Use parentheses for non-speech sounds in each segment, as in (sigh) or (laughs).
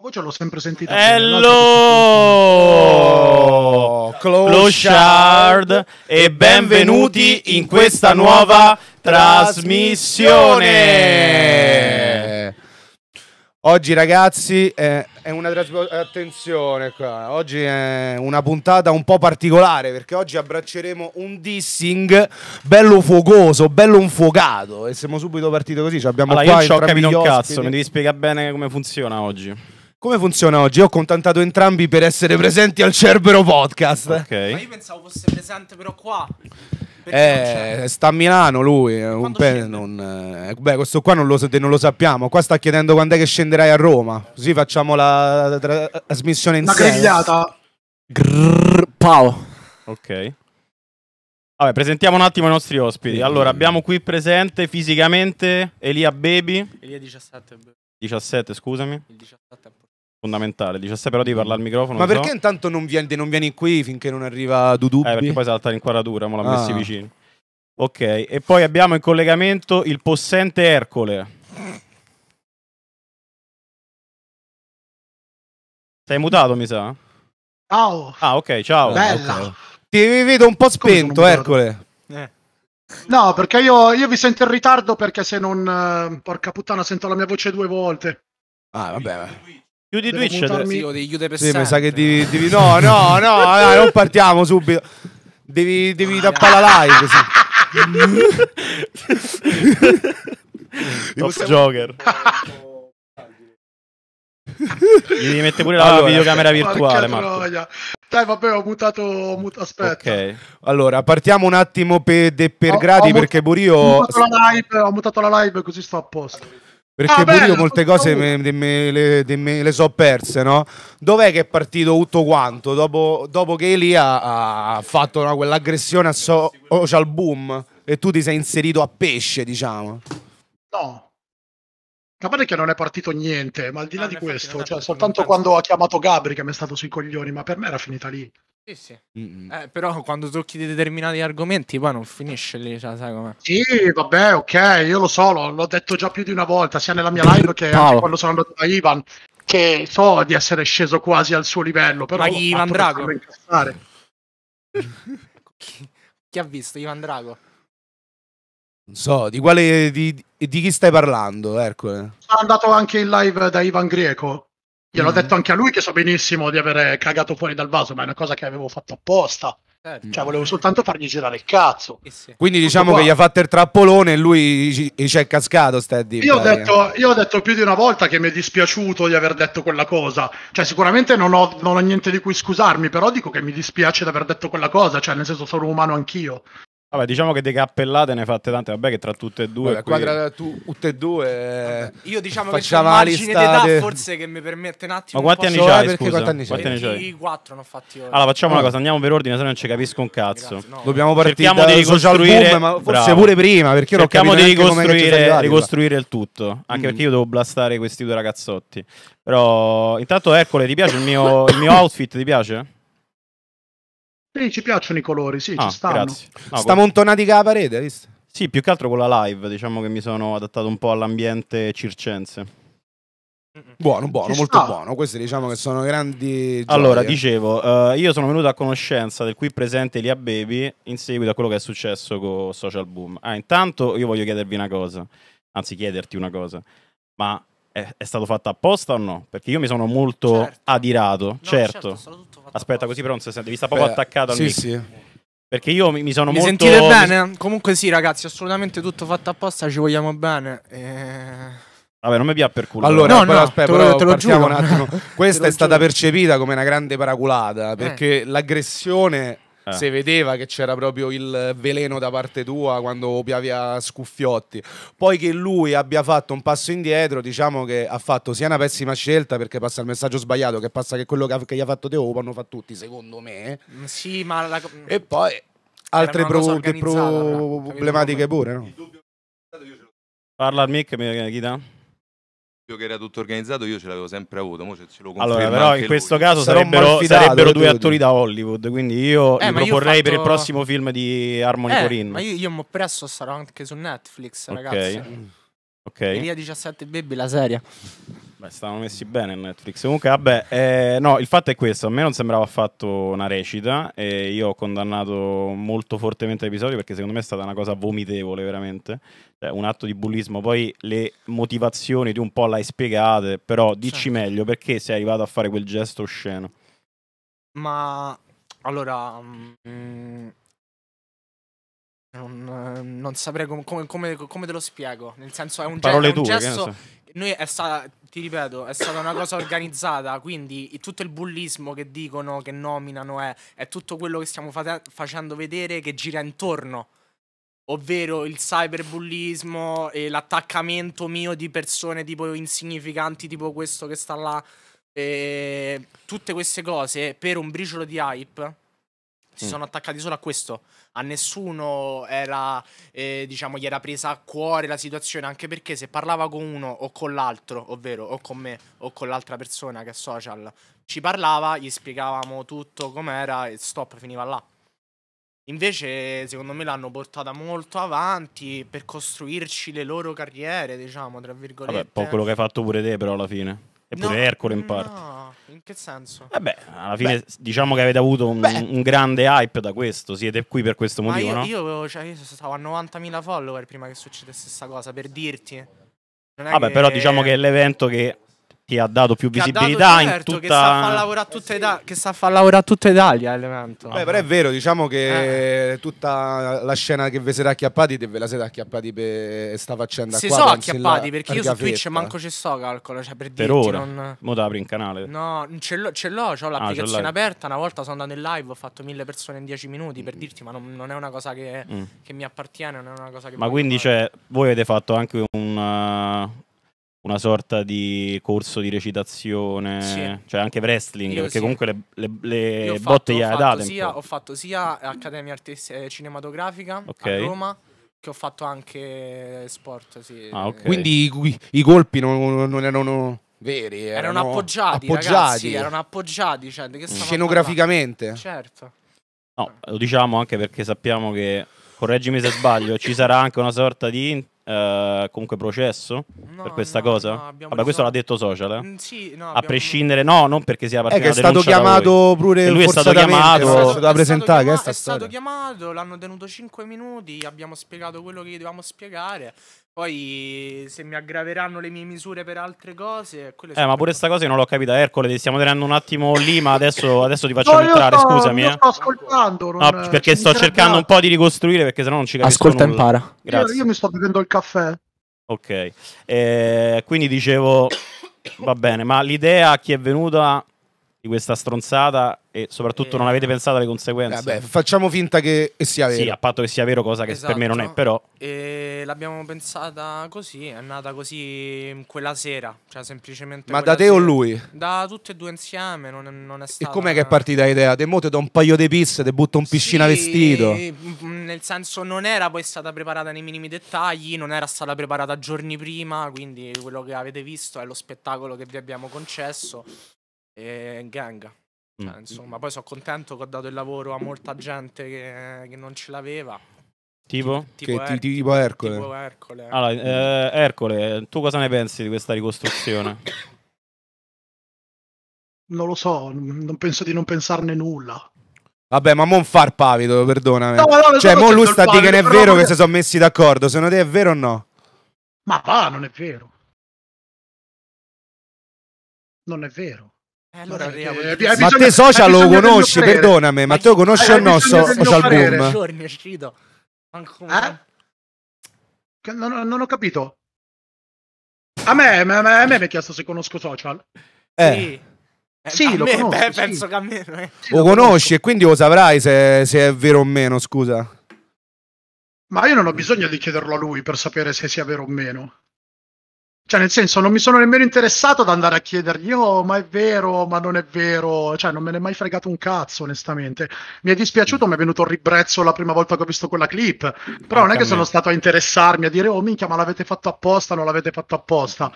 voce l'ho sempre sentita. Hello! Oh, Closhard, e benvenuti in questa nuova trasmissione. Oggi ragazzi eh, è una trasmissione, attenzione qua, oggi è una puntata un po' particolare perché oggi abbracceremo un dissing bello fuocoso, bello infuocato e siamo subito partiti così, cioè abbiamo allora, qua io ho capito un cazzo, mi devi spiegare bene come funziona oggi. Come funziona oggi? Io ho contattato entrambi per essere presenti al Cerbero Podcast. Ok. Ma io pensavo fosse presente però qua. Eh, sta a Milano lui. Eh, un pe- non, eh, beh, questo qua non lo, non lo, sappiamo. Qua sta chiedendo quando è che scenderai a Roma. Così facciamo la trasmissione insieme. La grigliata. Grrr, pao. Ok. Vabbè, presentiamo un attimo i nostri ospiti. Allora, abbiamo qui presente fisicamente Elia Baby. Elia 17. 17, scusami. Il 17 è fondamentale. Dice, se però di parlare al mm. microfono. Ma perché so. intanto non vieni, non vieni, qui finché non arriva Dudu? Eh, perché poi salta l'inquadratura, ma l'ha ah. messi vicino. Ok, e poi abbiamo in collegamento il possente Ercole. Sei mutato, mi sa? Ciao. Ah, ok, ciao. Bella. Okay. Ti vedo un po' spento, Ercole. Eh. No, perché io, io, vi sento in ritardo perché se non... Eh, porca puttana, sento la mia voce due volte. Ah, vabbè. Chiudi Twitch adesso. Sì, devi chiudere per sì, mi sa che devi, devi... No, no, no, (laughs) dai, non partiamo subito. Devi, devi tappare la live. Sì. Top Joker. (laughs) Gli mette pure la allora, videocamera virtuale. Dai, vabbè, ho mutato. Mut... Aspetta. Okay. Allora, partiamo un attimo per, per ho, gradi ho perché Burio. Ho mutato, live, ho mutato la live così sto a posto. Perché ah, pure io molte cose me, me, le, me le so perse, no? Dov'è che è partito tutto quanto? Dopo, dopo che Elia ha fatto no, quell'aggressione a so- Social Boom e tu ti sei inserito a pesce, diciamo. No, a parte che non è partito niente, ma al di là no, di questo, cioè, soltanto quando ha chiamato Gabri che mi è stato sui coglioni, ma per me era finita lì. Sì, sì. Eh, però quando tocchi determinati argomenti poi non finisce lì, cioè, sai com'è. Sì, vabbè, ok, io lo so, l'ho detto già più di una volta, sia nella mia live che anche quando sono andato da Ivan, che so di essere sceso quasi al suo livello, però... Ma Ivan Drago? (laughs) chi, chi ha visto Ivan Drago? Non so, di quale... di, di chi stai parlando, Ercole? Sono andato anche in live da Ivan Greco, Gliel'ho mm-hmm. detto anche a lui che so benissimo di aver cagato fuori dal vaso, ma è una cosa che avevo fatto apposta. Certo. Cioè, volevo soltanto fargli girare il cazzo. Eh sì. Quindi diciamo che gli ha fatto il trappolone e lui ci, ci è cascato. io, ho detto, io ho detto più di una volta che mi è dispiaciuto di aver detto quella cosa. Cioè, sicuramente non ho, non ho niente di cui scusarmi, però dico che mi dispiace di aver detto quella cosa. Cioè, nel senso, sono umano anch'io. Vabbè, diciamo che di cappellate ne fatte tante, vabbè che tra tutte e due... Vabbè, qui... quadra tu, tutte e due... Vabbè, eh, io diciamo che c'è un d'età forse che mi permette un attimo... Ma quanti anni c'hai, scusa? Quanti anni c'hai? Quanti anni 4 non fatti ora. Allora, facciamo oh. una ah. cosa, andiamo per ordine, se no non ci capisco un cazzo. Grazie, no. Dobbiamo partire Cerchiamo da di ricostruire... Boom, ma forse Bravo. pure prima, perché io Cerchiamo di ricostruire, arrivati, ricostruire il tutto, anche mm. perché io devo blastare questi due ragazzotti. Però, intanto Ercole, ti piace il mio, il mio outfit? Ti piace? Sì, ci piacciono i colori, sì, ah, ci stanno. Grazie. No, Sta montonatica la parete, hai visto? Sì, più che altro con la live, diciamo che mi sono adattato un po' all'ambiente circense. Buono, buono, molto buono. Questi diciamo che sono grandi. Gioie. Allora, dicevo, uh, io sono venuto a conoscenza del qui presente Lia Baby in seguito a quello che è successo con Social Boom. Ah, intanto io voglio chiedervi una cosa, anzi chiederti una cosa, ma è, è, stato fatto apposta o no? Perché io mi sono molto certo. adirato. No, certo. certo Aspetta, così però non si sente. Vi sta proprio Beh, attaccato al sì, mic. Sì. Perché io mi, mi sono mi molto. sentite bene? Comunque, sì, ragazzi, assolutamente tutto fatto apposta. Ci vogliamo bene. E... Vabbè, non mi piace per culo. Allora, eh. no, però, no, aspetta, te lo, te lo giuro. un attimo. (laughs) Questa è stata giuro. percepita come una grande paraculata eh. perché eh. l'aggressione eh. se vedeva che c'era proprio il veleno da parte tua quando piavia scuffiotti. Poi che lui abbia fatto un passo indietro, diciamo che ha fatto sia una pessima scelta perché passa il messaggio sbagliato, che passa che quello che, gli ha fatto Teo lo hanno fatto tutti, secondo me. Mm, sì, ma la... E poi altre pro... problematiche pure, no? Parla al mic, mi, Ghida che era tutto organizzato io ce l'avevo sempre avuto ce allora però in questo lui. caso sarebbero, sarebbero due attori da Hollywood quindi io eh, proporrei fatto... per il prossimo film di Harmony eh, Corinne ma io, io mo presto sarò anche su Netflix ragazzi ok Elia 17 Baby la serie Beh, stavano messi bene Netflix. Comunque, vabbè, eh, no, il fatto è questo: a me non sembrava affatto una recita e io ho condannato molto fortemente l'episodio perché secondo me è stata una cosa vomitevole, veramente. Cioè, un atto di bullismo. Poi le motivazioni tu un po' l'hai spiegate, però dici certo. meglio perché sei arrivato a fare quel gesto osceno. Ma allora. Mm, mm non, non, saprei com- com- come, come, te lo spiego. Nel senso, è un, ge- è un tue, gesto noi è stata, ti ripeto, è stata una cosa organizzata, quindi tutto il bullismo che dicono, che nominano, è, è tutto quello che stiamo fate- facendo vedere che gira intorno. Ovvero il cyberbullismo e l'attaccamento mio di persone tipo insignificanti, tipo questo che sta là. E tutte queste cose per un briciolo di hype si mm. sono attaccati solo a questo. A nessuno era, eh, diciamo, gli era presa a cuore la situazione, anche perché se parlava con uno o con l'altro, ovvero o con me o con l'altra persona che è social, ci parlava, gli spiegavamo tutto com'era e stop, finiva là. Invece, secondo me, l'hanno portata molto avanti per costruirci le loro carriere, diciamo, tra virgolette. Vabbè, un po' quello che hai fatto pure te, però, alla fine. E pure no, Ercole in no. parte. In che senso? Vabbè, eh alla fine Beh. diciamo che avete avuto un, un, grande hype da questo, siete qui per questo Ma motivo, io, no? Io, cioè, io stavo a 90.000 follower prima che succedesse questa cosa, per dirti. Vabbè, ah che... però diciamo che è l'evento che che ha dato più visibilità dato, certo, in tutta... che sta a far lavorare tutta, eh sì. che sta a lavorare tutta Italia elemento. Beh, però è vero diciamo che eh. tutta la scena che vi siete acchiappati ve la siete acchiappati per sta faccenda si qua sono acchiappati perché io su Twitch manco ci sto calcolo cioè per, per dirti ora non... mo apri in canale no ce l'ho, ce l'ho ho ah, l'applicazione ah, aperta una volta sono andato in live ho fatto mille persone in dieci minuti per mm. dirti ma non, non, è una cosa che, mm. che, mi appartiene non è una cosa che ma quindi cioè voi avete fatto anche un uh una sorta di corso di recitazione, sì. cioè anche wrestling, Io perché sì. comunque le, le, le botte gli ha dato. Sia, ho fatto sia Accademia Arte eh, Cinematografica okay. a Roma. Che ho fatto anche sport, sì. ah, okay. Quindi i, i colpi non, non erano veri. Erano, erano appoggiati, appoggiati. Ragazzi, erano appoggiati cioè, scenograficamente. Certo. No, lo diciamo anche perché sappiamo che, correggimi se sbaglio, ci sarà anche una sorta di eh, comunque processo no, per questa no, cosa? No, Vabbè, questo l'ha detto social, eh? Mm, sì, no, abbiamo... A prescindere, no, non perché sia partita è che è stato chiamato pure lui è stato chiamato da presentare, è stato, eh, chiamato, l'hanno tenuto 5 minuti, abbiamo spiegato quello che dovevamo spiegare. Poi se mi aggraveranno le mie misure per altre cose. Eh, ma pure sta cosa non l'ho capita. Ercole, ti stiamo tenendo un attimo lì, ma adesso, adesso ti faccio no, entrare. No, scusami. Eh. Sto ascoltando. No, perché sto cercando un po' di ricostruire, perché sennò non ci capisco. Ascolta e impara. Grazie. Io, io, mi sto bevendo il caffè. Ok, eh, quindi dicevo, va bene, ma l'idea a chi è venuta di questa stronzata e soprattutto eh. non avete pensato alle conseguenze. Eh, vabbè, facciamo finta che sia vero. Sì, a patto che sia vero, cosa che esatto. per me non è, esatto. però. E l'abbiamo pensata così, è nata così mm, quella sera, cioè semplicemente. Ma da te sera. o lui? Da tutti e due insieme, non, non è stato. E com'è che è partita l'idea? Te mo te un paio di pizze, te butto un piscina sì, vestito. Mm, mm, nel senso, non era poi stata preparata nei minimi dettagli, non era stata preparata giorni prima, quindi quello che avete visto è lo spettacolo che vi abbiamo concesso. E gang. Mm. Cioè, insomma, poi sono contento che ho dato il lavoro a molta gente che, che non ce l'aveva. Tipo? Tipo, che, Her- tipo Ercole. Tipo Ercole. Allora, eh, Ercole, tu cosa ne pensi di questa ricostruzione? (coughs) non lo so, non penso di non pensarne nulla. Vabbè, ma non far pavido, perdonami. No, no, cioè, mo lui sta a dire che non è vero che si sono messi d'accordo. Se non è vero o no? Ma va, non è vero. Non è vero. Eh, allora Eh, ma te social lo conosci, perdonami, ma, te tu conosci il nostro social boom? Giorni, è uscito. Ancora. Eh? Non, non ho capito. A me, a, me, a me mi ha chiesto se conosco social. Eh. Sì. Eh, sì, lo me, conosco, beh, sì. penso che a me sì, lo, lo conosci e quindi lo saprai se, se, è vero o meno, scusa. Ma io non ho bisogno di chiederlo a lui per sapere se sia vero o meno. Cioè, nel senso, non mi sono nemmeno interessato ad andare a chiedergli, oh, ma è vero, ma non è vero. Cioè, non me ne è mai fregato un cazzo, onestamente. Mi è dispiaciuto, mi è venuto un ribrezzo la prima volta che ho visto quella clip. Però non è che sono stato a interessarmi, a dire, oh, minchia, ma l'avete fatto apposta, non l'avete fatto apposta.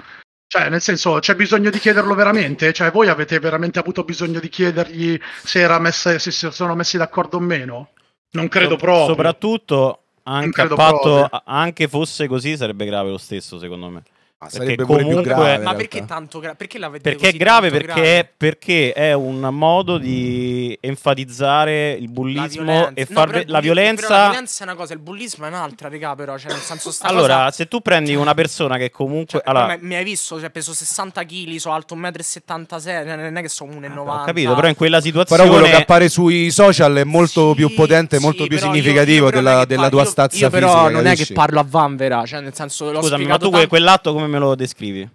Cioè, nel senso, c'è bisogno di chiederlo veramente? Cioè, voi avete veramente avuto bisogno di chiedergli se, messa, se si sono messi d'accordo o meno? Non credo proprio. Soprattutto, anche, fatto, anche fosse così, sarebbe grave lo stesso, secondo me. Ah, sarebbe comunque, più grave. Ma perché tanto grave? Perché la vedete Perché è grave perché, grave perché, è un modo di enfatizzare il bullismo e far no, ve- la violenza. la violenza è una cosa, il bullismo è un'altra, regà, però. Cioè, nel senso, sta allora, cosa... se tu prendi cioè, una persona che comunque. Cioè, allora... Eh, mi hai visto? Cioè, peso 60 kg, so alto 1,76 m. Non è che sono 1,90 m. Ho capito, però in quella situazione. Però quello che appare sui social è molto sì, più potente, molto sì, più significativo io, io della, della parlo, tua stazza io, fisica. Però non capisci? è che parlo a vanvera. Cioè, nel senso, Scusami, ma tu quell'atto come me lo descrivi?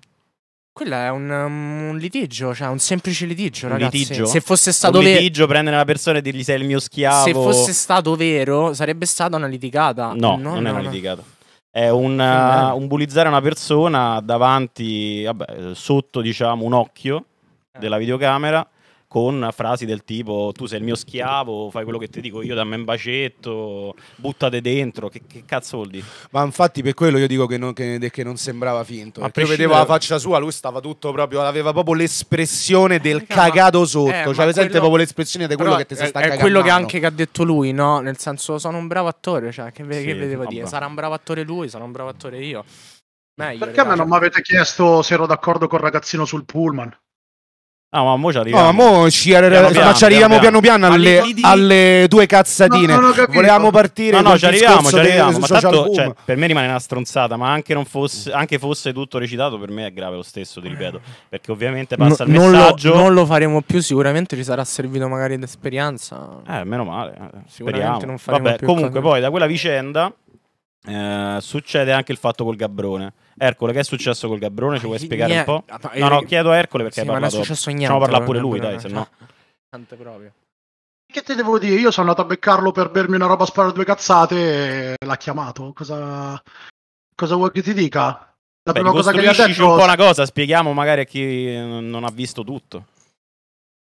Quello è un, um, un, litigio, cioè un semplice litigio, un ragazzi. Litigio? Se fosse stato vero. Un litigio, ver- prendere la persona e dirgli sei il mio schiavo. Se fosse stato vero, sarebbe stata una litigata. No, no non no, è una no. litigata. È un, uh, un, bullizzare una persona davanti, vabbè, sotto diciamo un occhio eh. della videocamera con frasi del tipo tu sei il mio schiavo, fai quello che ti dico io, da me un bacetto, buttate dentro, che, che cazzo vuol dire? Ma infatti per quello io dico che non, che, che non sembrava finto, perché prescindere... io vedevo la faccia sua, lui stava tutto proprio, aveva proprio l'espressione del Raga, eh, cagato eh, sotto, eh, cioè presente quello... proprio l'espressione di quello Però che ti si sta cagando. È quello che anche che ha detto lui, no? Nel senso sono un bravo attore, cioè che, sì, che vedevo dire, sarà un bravo attore lui, sarà un bravo attore io. Meglio, Perché a me non mi avete chiesto se ero d'accordo col ragazzino sul pullman? No, ah, ma mo ci arriviamo. No, mo ci, ar- piano, piano, ci arriviamo piano piano, piano alle, alle, due cazzatine. No, Volevamo partire. No, no, ci arriviamo, ci arriviamo. Ma tanto, cioè, per me rimane una stronzata, ma anche, fosse, anche, fosse, tutto recitato, per me è grave lo stesso, ti ripeto. Perché ovviamente passa no, il messaggio. Non lo, non lo, faremo più, sicuramente ci sarà servito magari d'esperienza. Eh, meno male. Eh, sicuramente non faremo Vabbè, più. Comunque, così. poi da quella vicenda eh, succede anche il fatto col Gabrone. Ercole, che è successo col Gabrone? Ci ah, vuoi spiegare un po'? Ah, no, no, chiedo a Ercole perché sì, hai parlato. Ma non è successo niente. Facciamo parlare pure lui, dai, se no. Eh. (laughs) Tante proprio. Che te devo dire? Io sono andato a beccarlo per bermi una roba a sparare due cazzate e l'ha chiamato. Cosa, cosa vuoi che ti dica? La Beh, prima cosa che gli ha detto... un po' una cosa, spieghiamo magari a chi non ha visto tutto.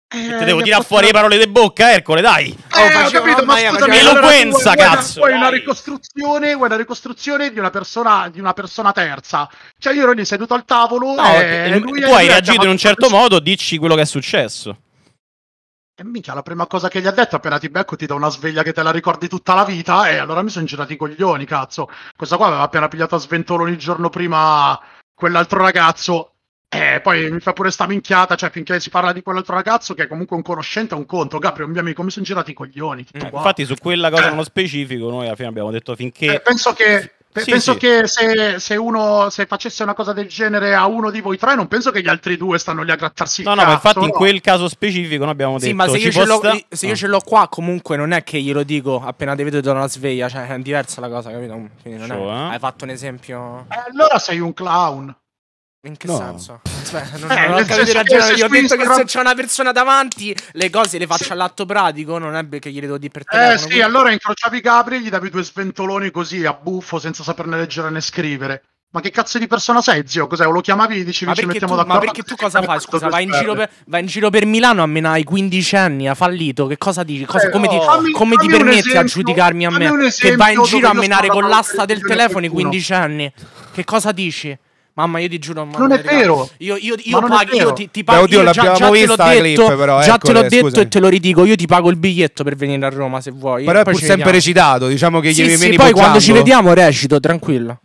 Eh, te devo tirare posso... fuori le parole di bocca, Ercole, dai! Eh, oh, ho capito, ma scusami, eloquenza, allora, cazzo! Vuoi una, ricostruzione, vuoi una ricostruzione di una, persona, di una persona terza. Cioè io ero lì seduto al tavolo no, e eh, lui, Tu hai reagito in un certo modo, dici quello che è successo. E eh, mica la prima cosa che gli ha detto appena ti becco ti do una sveglia che te la ricordi tutta la vita e allora mi sono girati i coglioni, cazzo. Questa qua aveva appena pigliato a sventolo il giorno prima quell'altro ragazzo eh, poi mi fa pure sta minchiata, cioè finché si parla di quell'altro ragazzo che è comunque un conoscente, è un conto. Gabri, un mio amico, mi sono girati i coglioni. Mm, infatti, su quella cosa eh. nello specifico, noi alla fine abbiamo detto finché. Eh, penso che. Pe- sì, penso sì. che se, se, uno se facesse una cosa del genere a uno di voi tre, non penso che gli altri due stanno lì a grattarsi. No, no, cazzo, ma infatti no. in quel caso specifico noi abbiamo detto. Sì, ma se, io ce, sta... se io, ce l'ho, qua, comunque non è che glielo dico appena ti vedo da una sveglia, cioè è diversa la cosa, capito? Quindi non cioè, è... eh? Hai fatto un esempio. Eh, allora sei un clown. In che no. senso? Aspetta, non, eh, non ho eh, capito cioè, cioè, ragione. Io ho detto che se cioè, c'è una persona davanti, le cose le faccio sì. all'atto pratico, non è perché gliele devo di per te. Eh sì, quindi... allora incrociavi i Capri e gli davi due sventoloni così a buffo senza saperne leggere né scrivere. Ma che cazzo di persona sei, zio? Cos'è? Lo chiamavi e dicevi ci mettiamo tu, d'accordo? Ma perché tu cosa fai? (laughs) Scusa, vai in, per, vai in, giro per, Milano a menare i 15 anni, ha fallito. Che cosa dici? Cosa, eh, come, no. ti, fammi, come fammi ti, permetti esempio, a giudicarmi a me? Che vai in giro a menare con l'asta del telefono i 15 anni? Che cosa dici? Mamma, io ti giuro. Mamma, non è regalo. vero. Io, io, io, io ti, ti, pago. oddio, io già, l'abbiamo già vista detto, clip, però. Già ecco, te l'ho eh, detto e te lo ridico. Io ti pago il biglietto per venire a Roma se vuoi. Però è pur sempre recitato. Diciamo che gli sì, sì, poi quando ci vediamo recito, tranquillo.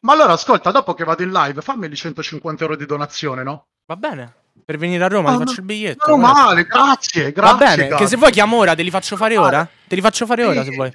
Ma allora, ascolta, dopo che vado in live, fammi i 150 euro di donazione, no? Va bene. Per venire a Roma ah, ti faccio il biglietto. Meno male, grazie, grazie. Va bene, grazie. che se vuoi chiamo ora, te li faccio fare ora? Te li faccio fare ora se vuoi.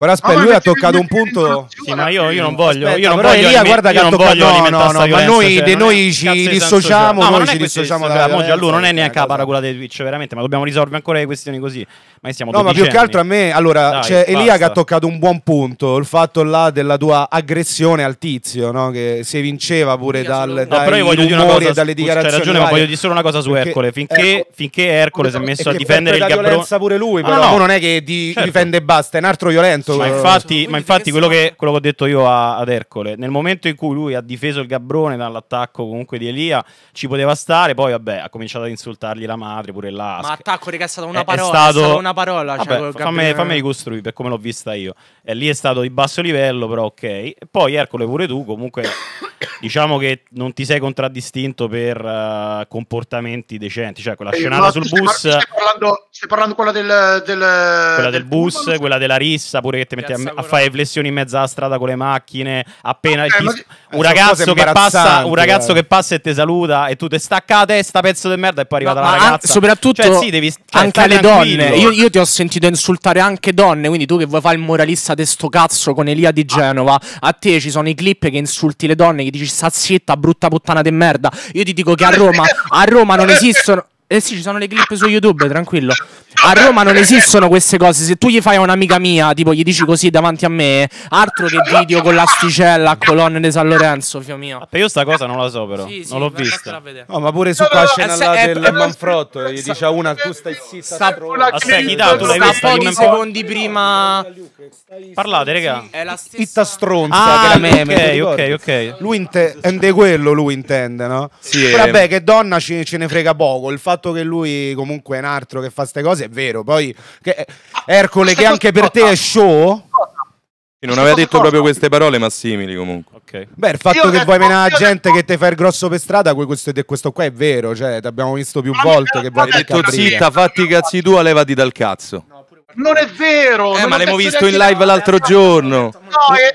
Però aspetta, ah, lui ha toccato un punto. Sì, ma io, io non voglio. Aspetta, io non voglio Elia, guarda che ha toccato. no, cioè, eh. no, no, ma noi, cioè, noi ci dissociamo. No, noi ci dissociamo dalla moglie. Lui non è neanche eh, la paracola di Twitch, veramente. Ma dobbiamo risolvere ancora le questioni così. Ma siamo No, ma più che altro a me. Allora, c'è Elia che ha toccato un buon punto. Il fatto là della tua aggressione al tizio, no? Che si vinceva pure dal. No, però io voglio dire una cosa. dalle cioè, dichiarazioni. ragione, ma voglio dire solo una cosa su Ercole. Finché Ercole si è messo a difendere il Gabrone. pure lui, però. Non è che certo. difende e basta, è un altro violento questo. Ma eh. infatti, ma infatti quello, che, quello, che, ho detto io a, ad Ercole, nel momento in cui lui ha difeso il Gabrone dall'attacco comunque di Elia, ci poteva stare, poi vabbè, ha cominciato ad insultargli la madre, pure là. Ma attacco, raga, è stata una parola. È, stato... è stata una parola. Vabbè, cioè, fammi, fammi, ricostruire per come l'ho vista io. E lì è stato di basso livello, però ok. E poi Ercole pure tu, comunque... (coughs) diciamo che non ti sei contraddistinto per uh, comportamenti decenti, cioè quella eh, scenata sul stai bus. Par- stai parlando, stai parlando quella del, del, quella del, del bus, bus, quella della rissa, pure che ti metti a, a, fare flessioni in mezzo alla strada con le macchine. Appena okay, ti... ma... un, ragazzo passa, un, ragazzo che passa, e ti saluta e tu ti stacca la testa, pezzo di merda, e poi arriva no, la ragazza. An- cioè, soprattutto cioè, sì, devi, cioè, anche le donne. Io, io, ti ho sentito insultare anche donne. Quindi tu che vuoi fare il moralista di sto cazzo con Elia di ah. Genova, a te ci sono i clip che insulti le donne, che dici sta zitta, brutta puttana di merda. Io ti dico che a (laughs) Roma, a Roma non esistono. Eh sì, ci sono le clip su YouTube, tranquillo. A Roma non esistono queste cose. Se tu gli fai a un'amica mia, tipo gli dici così davanti a me, altro che video con l'asticella a colonne di San Lorenzo, fio mio. Vabbè, io sta cosa non la so, però. Sì, non l'ho vista. No, ma pure su quella eh, scena là del è, eh, Manfrotto, gli dice a una tu stai zitta. Sta, Aspetta, tu l'hai vista pochi secondi prima. Parlate, raga. È la stessa Itta stronza, ah, meme. Ok, ok, ok. Lui intende quello, lui intende, no? Sì. Vabbè, che donna ce ne frega poco, il fatto fatto che lui comunque è un altro che fa queste cose è vero. Poi che, ah, eh, Ercole, che anche per te è show. Non aveva detto proprio queste parole, ma simili comunque. Okay. Beh, il fatto io che vuoi menare la gente che ti fa il grosso per strada, questo, questo qua è vero. Cioè, ti abbiamo visto più volte che vuoi detto zitta, fatti i cazzi tu, levati dal cazzo. Non è vero! Eh, ma l'abbiamo visto in live l'altro giorno. No,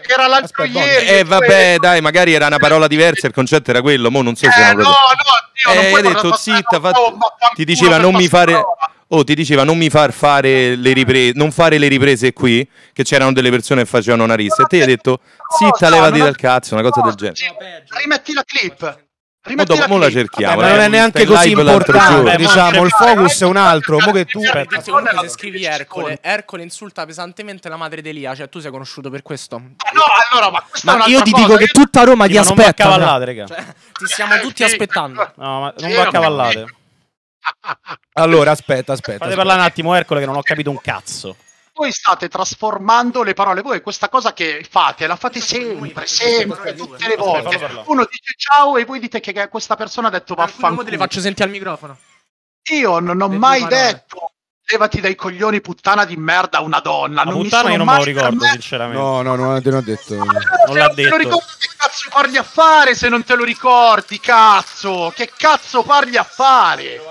era l'altro Aspetta, ieri. Eh, vabbè, dai, magari era una parola diversa, il concetto era quello, mo non so se... Eh, no, no, Dio, eh, non hai detto, zitta, fa... ti diceva non mi fare... Oh, ti diceva non mi far fare le riprese, non fare le riprese qui, che c'erano delle persone che facevano una rissa. E te hai detto, zitta, levati dal cazzo, una cosa del genere. Rimetti la clip. Rimettila dopo, mo la cerchiamo. Vabbè, ma non eh. è neanche così importante. Beh, diciamo, il focus è un altro. Mo che tu Aspetta, secondo me se scrivi Ercole, Ercole insulta pesantemente la madre di Elia, cioè tu sei conosciuto per questo. no, allora, ma, ma io ti dico che tutta Roma ti aspetta. Non va cioè, raga. Cioè, ti stiamo tutti aspettando. No, ma non va cavallate. Allora, aspetta, aspetta. Fate (laughs) parlare un attimo Ercole che non ho capito un cazzo voi state trasformando le parole. Voi questa cosa che fate, la fate sempre, sempre, tutte le volte. Uno dice ciao e voi dite che questa persona ha detto vaffanculo. Io le faccio sentire al microfono. Io non ho mai detto levati dai coglioni puttana di merda una donna. non puttana io non me lo ricordo, sinceramente. No, no, non te ho detto. non l'ha detto. che cazzo parli a fare se non te lo ricordi, cazzo? Che cazzo parli a fare?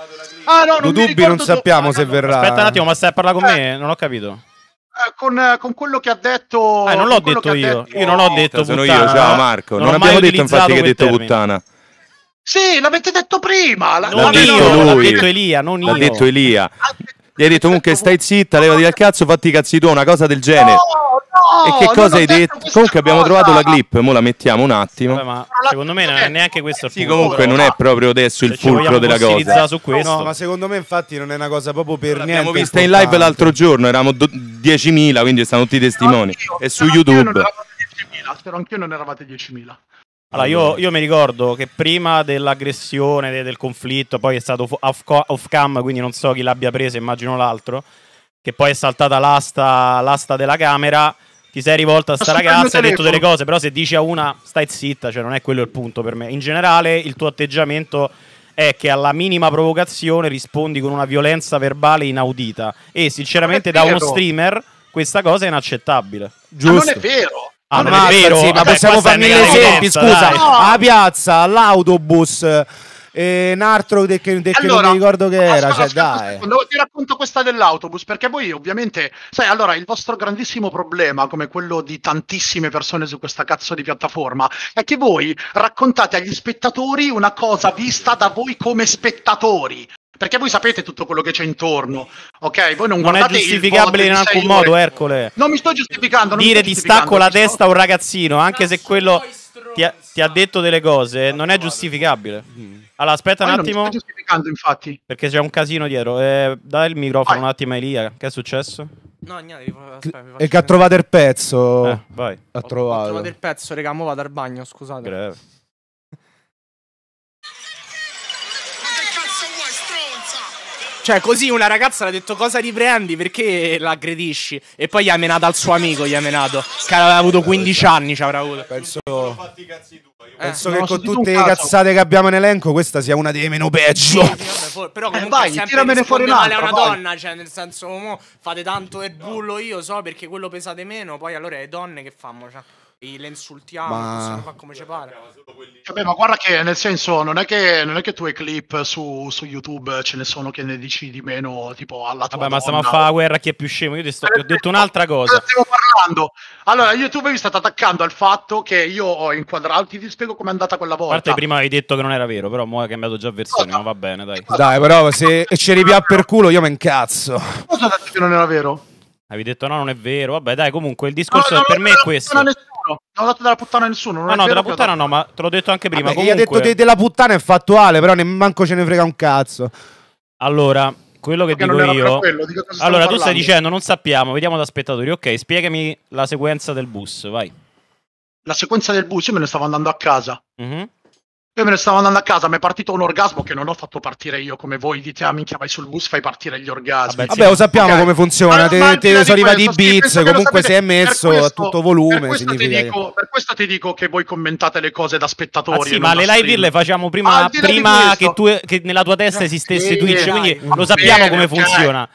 Ah no, non Dubbi non sappiamo se verrà. Aspetta un attimo, ma stai a parlare con eh. me? Non ho capito. Eh, con, eh, con, quello che ha detto. Eh, non l'ho detto io. Detto... Io non ho detto cioè, Sono io, ciao Marco. Non, non abbiamo detto infatti che hai detto termine. puttana. Sì, l'avete detto prima. La, non l'ha detto io, L'ha detto Elia, non l'ha io. L'ha detto Elia. Gli hai detto comunque certo, stai zitta, levati dal cazzo, fatti i cazzi tu, una cosa del genere e che cosa hai detto? Comunque abbiamo trovato la clip, mo la mettiamo un attimo. Vabbè, ma secondo me non è neanche questo il sì, comunque non è proprio adesso il fulcro della cosa. Su questo. No, ma secondo me infatti non è una cosa proprio per niente. L'abbiamo vista in live l'altro giorno, eravamo 10.000, quindi stanno tutti i testimoni. e su YouTube. Spero anch'io non eravate 10.000. Allora, io, io, mi ricordo che prima dell'aggressione, de, del conflitto, poi è stato off, off cam, quindi non so chi l'abbia preso, immagino l'altro, che poi è saltata l'asta, l'asta della camera ti sei rivolta a sta ragazza, hai detto delle cose, però se dici a una stai zitta, cioè non è quello il punto per me. In generale il tuo atteggiamento è che alla minima provocazione rispondi con una violenza verbale inaudita e sinceramente da uno streamer questa cosa è inaccettabile. Giusto. Ma non è vero. Ah, non, non è vero, sì, ma Vabbè, possiamo fare mille esempi, scusa, no. alla piazza, all'autobus, e eh, un altro de- de- allora, che non mi ricordo che era. Aspetta, cioè, aspetta, dai. Aspetta, ti racconto questa dell'autobus perché voi, ovviamente, sai, allora il vostro grandissimo problema, come quello di tantissime persone su questa cazzo di piattaforma, è che voi raccontate agli spettatori una cosa vista da voi come spettatori. Perché voi sapete tutto quello che c'è intorno, ok? Voi non, non è giustificabile in alcun modo, ore. Ercole. Non mi sto giustificando. Non Dire sto di stacco la testa a un ragazzino, anche se quello ti ha, ti ha, detto delle cose, non è giustificabile. Mm. Allora, aspetta un attimo. Non mi sto giustificando, infatti. Perché c'è un casino dietro. Eh, dai il microfono vai. un attimo a Elia. Che è successo? No, niente, aspetta, E che ha trovato il pezzo. Eh, vai. Ha trovato. Ho trovato il pezzo, regà, mo vado al bagno, scusate. Greve. Cioè, così una ragazza le ha detto cosa riprendi? Perché l'aggredisci? E poi gli ha menato al suo amico, gli ha menato. Che aveva avuto 15 anni, ci avrà avuto. Penso, penso eh, che con tutte le cazzate che abbiamo in elenco, questa sia una delle meno peggio. però eh, comunque eh, vai, tiramene fuori un'altra. Male a una vai. donna, cioè, nel senso, mo, fate tanto e bullo io so perché quello pesate meno, poi allora è donne che fanno, cioè e le insultiamo, ma... possiamo come ci pare. Vabbè, ma guarda che nel senso non è che, non è che tue clip su, su YouTube ce ne sono che ne dici di meno, tipo alla tua Vabbè, ma stiamo a fare guerra chi è più scemo, io ti, sto, ti ho eh, detto un'altra eh, cosa. Stiamo parlando. Allora, YouTube mi state attaccando al fatto che io ho inquadrato, ti, ti spiego com'è andata quella volta. A parte prima avevi detto che non era vero, però mo' hai cambiato già versione, no, ma va bene, dai. Dai, però se ci ripia per culo io me incazzo. Cosa ho detto che non era vero? Avevi detto no, non è vero. Vabbè, dai, comunque il discorso no, no, per me è questo. Non No, non ho detto della puttana a nessuno. Ah, no, no, della puttana no, ma te l'ho detto anche prima. Vabbè, Comunque... Gli ha detto della puttana è fattuale, però nemmeno ce ne frega un cazzo. Allora, quello che Perché dico io. Quello, dico allora, tu stai dicendo non sappiamo, vediamo da spettatori. Ok, spiegami la sequenza del bus, vai. La sequenza del bus, io me ne stavo andando a casa. Mm -hmm. Io me ne stavo andando a casa, mi è partito un orgasmo che non ho fatto partire io come voi. Dite, ah, minchia, vai sul bus, fai partire gli orgasmi. Vabbè, sì. vabbè lo sappiamo okay. come funziona. Allora, te, te sono arrivati i beats, comunque si è messo questo, a tutto volume. Per questo, dico, per questo, ti dico, che voi commentate le cose da spettatori. Ah, sì, ma le live le facciamo prima, ah, prima che, tu, che, nella tua testa no, eh, esistesse Twitch, dai, quindi lo sappiamo bene, come okay. funziona.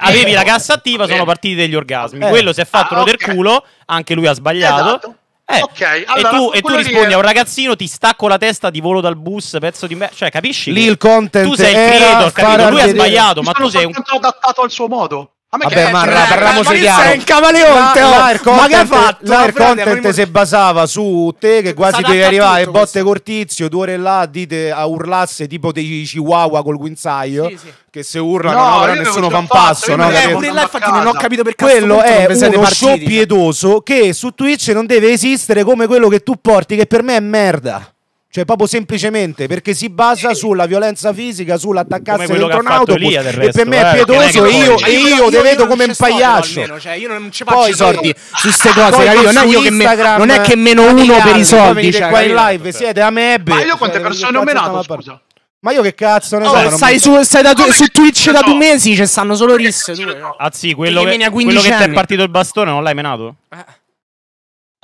Avevi la cassa attiva, sono partiti degli orgasmi. Eh. Quello si è fatto uno ah, del culo, anche lui ha sbagliato. Esatto. Eh, ok, allora, e tu, e tu rispondi è... a un ragazzino, ti stacco la testa di volo dal bus, pezzo di me. Cioè, capisci? Lì il content. Tu sei il creator, capito? Lui ha sbagliato, ma tu sei un. adattato al suo modo. A Vabbè, ma ra- parliamo chiaro. in Cavaleonte, la, oh. la, ma che ha fatto? La, la content si basava su te che quasi devi arrivare botte questo. cortizio, due ore là dite a urlasse tipo dei chihuahua col guinzaglio. Sì, sì. Che se urlano no, no però nessuno fa un passo. No, eh, pure là, infatti, non ho capito perché quello è uno show pietoso che su Twitch non deve esistere come quello che tu porti, che per me è merda. Cioè, proprio semplicemente perché si basa eh. sulla violenza fisica, sull'attaccarsi dentro un e per me è eh, pietoso. E io, io, io, io te vedo come un pagliaccio. cioè, io non ci faccio Poi soldi su queste cose, capito? Non, io Instagram, me, non è che meno uno per i soldi. Cioè, qua in live siete a mebbe. Ma io quante cioè, persone ho menato? Scusa. Ma io che cazzo ne oh, so, oh, stai, su, stai da tu, su Twitch da due mesi, ci stanno solo risse. Ah sì, quello quello che ti è partito il bastone non l'hai menato? Eh.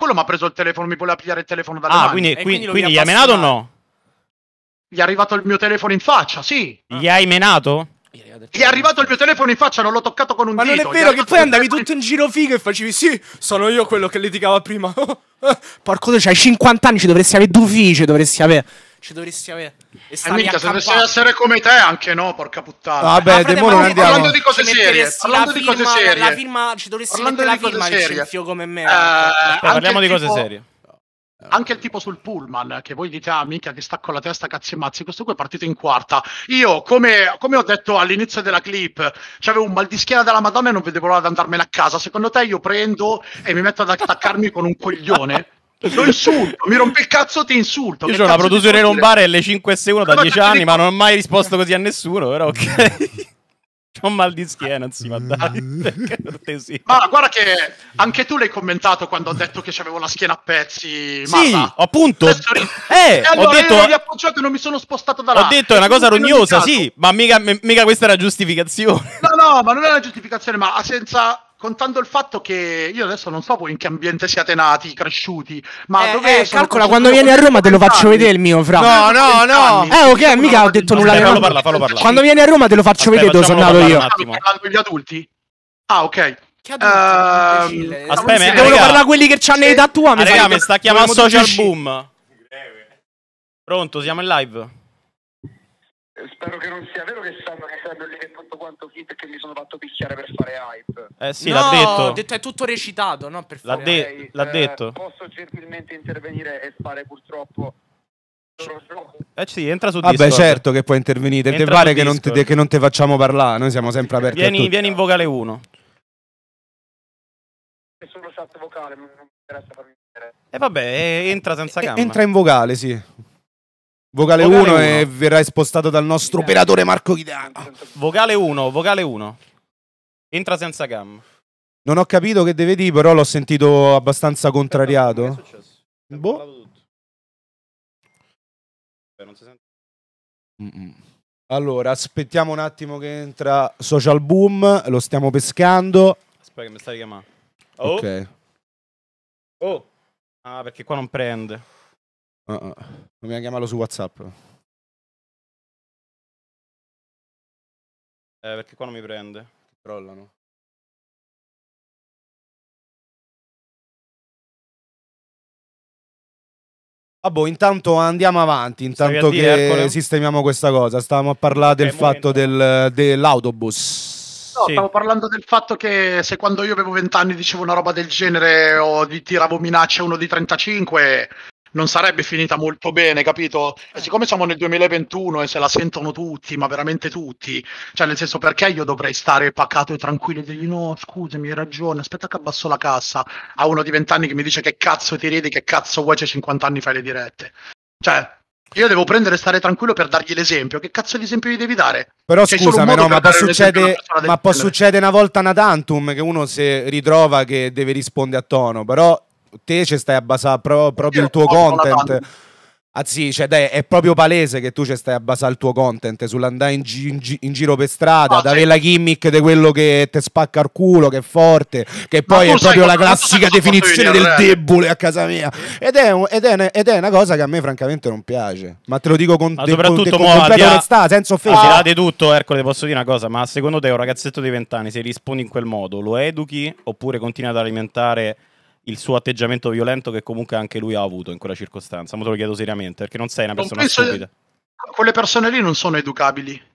Quello mi ha preso il telefono, mi voleva pigliare il telefono dalle ah, mani. quindi, quindi, quindi gli hai menato o no? Gli è arrivato il mio telefono in faccia, sì. Gli hai menato? Gli è arrivato il mio telefono in faccia, non l'ho toccato con un Ma dito. Ma non è vero che poi andavi tutto in giro figo e facevi sì, sono io quello che litigava prima. (laughs) Porco Dio, c'hai 50 anni, ci dovresti avere due figli, ci dovresti avere ci dovresti avere. E eh, stavi minchia, se dovessi essere come te, anche no, porca puttana. Vabbè, ah, ma andiamo. Parlando di cose serie, parlando di cose serie. La firma, ci dovresti parlando mettere la firma serie. che come me. Ecco. Eh, eh, parliamo di cose tipo... serie. Anche il tipo sul pullman, che voi dite, ah, minchia, che sta con la testa, cazzi e mazzi, questo qua è partito in quarta. Io, come, come ho detto all'inizio della clip, c'avevo un mal di schiena della Madonna e non vedevo l'ora di andarmene a casa. Secondo te io prendo e mi metto ad attaccarmi con un coglione? Lo insulto, mi rompe il cazzo, ti insulto. Io ho una produzione lombare L5S1 da 10 anni, ma non ho mai risposto così a nessuno, però ok. (laughs) Ho mal di schiena, anzi, ma dai. Ma guarda che anche tu l'hai commentato quando ho detto che avevo la schiena a pezzi. Sì, appunto. Eh, allora ho detto... Io appoggiato e non mi sono spostato da là. Ho detto è una cosa rognosa, sì, ma mica, mica questa era giustificazione. No, no, ma non è una giustificazione, ma senza contando il fatto che io adesso non so voi in che ambiente siete nati, cresciuti, ma eh, dove eh, calcola quando vieni a Roma te lo faccio anni. vedere il mio fra. No, no, no. Eh, ok, mica ho detto nulla. Fallo eh, parlare, fallo parlare. Quando vieni a Roma te lo faccio Aspetta, vedere dove sono nato io. Parlando gli adulti? Ah, ok. Che adulti? Uh, Aspetta, Aspetta devono parlare quelli che c'hanno i tua, raga, mi sta chiamando social boom. Pronto, siamo in live. Spero che non sia vero che stanno che sono lì che tutto quanto fit e che mi sono fatto picchiare per fare hype. Eh sì, no, l'ha detto. detto. È tutto recitato, no? Per l'ha, de- okay, l'ha eh, detto. Posso gentilmente intervenire e fare purtroppo eh sì, entra su Vabbè, Discord. Vabbè, certo che puoi intervenire. Entra te pare che non, te, che non, te, facciamo parlare. Noi siamo sempre aperti vieni, Vieni in vocale 1. È solo chat vocale, non mi interessa farmi vedere. E eh vabbè, eh, entra senza eh, gamma. Entra in vocale, sì. Vocale 1 e verrà spostato dal nostro operatore Marco Chidano. Vocale 1, vocale 1. Entra senza gam. Non ho capito che deve dire, però l'ho sentito abbastanza contrariato. Aspetta, che è successo? Boh. non si sente. Allora, aspettiamo un attimo che entra Social Boom, lo stiamo pescando. Aspetta che mi stai chiamando. Oh. Ok. Oh. Ah, perché qua non prende. Uh -uh. Dobbiamo chiamarlo su WhatsApp. Eh, perché qua non mi prende. Trollano. Ah boh, intanto andiamo avanti, intanto che dire, sistemiamo questa cosa. Stavamo a parlare okay, del fatto del, dell'autobus. No, sì. stavo parlando del fatto che se quando io avevo 20 anni dicevo una roba del genere o gli tiravo minacce a uno di 35, non sarebbe finita molto bene, capito? E eh. siccome siamo nel 2021 e se la sentono tutti, ma veramente tutti, cioè nel senso perché io dovrei stare pacato e tranquillo e dirgli no, scusami, hai ragione, aspetta che abbasso la cassa a uno di vent'anni che mi dice che cazzo ti ridi, che cazzo vuoi, c'è 50 anni fai le dirette. Cioè, io devo prendere e stare tranquillo per dargli l'esempio. Che cazzo di esempio gli devi dare? Però C'è scusami, no, ma, può, succede, ma può succedere una volta una tantum che uno si ritrova che deve rispondere a tono, però te ci stai a basare pro proprio il tuo content. Ah sì, cioè dai, è proprio palese che tu ci stai a basare il tuo content sull'andare in, gi in, gi in, giro per strada, ad avere eh. la gimmick di quello che ti spacca il culo, che è forte, che poi è proprio la classica definizione del eh? debole a casa mia. Ed è, ed, è, ed è, una cosa che a me francamente non piace, ma te lo dico con, ma soprattutto con, con completa onestà, senza ah, offesa. Al ah. di tutto, Ercole, posso dire una cosa, ma secondo te un ragazzetto di 20 anni, se rispondi in quel modo, lo educhi oppure continui ad alimentare il suo atteggiamento violento che comunque anche lui ha avuto in quella circostanza. Ma te lo chiedo seriamente, perché non sei una persona stupida. Quelle persone lì non sono educabili.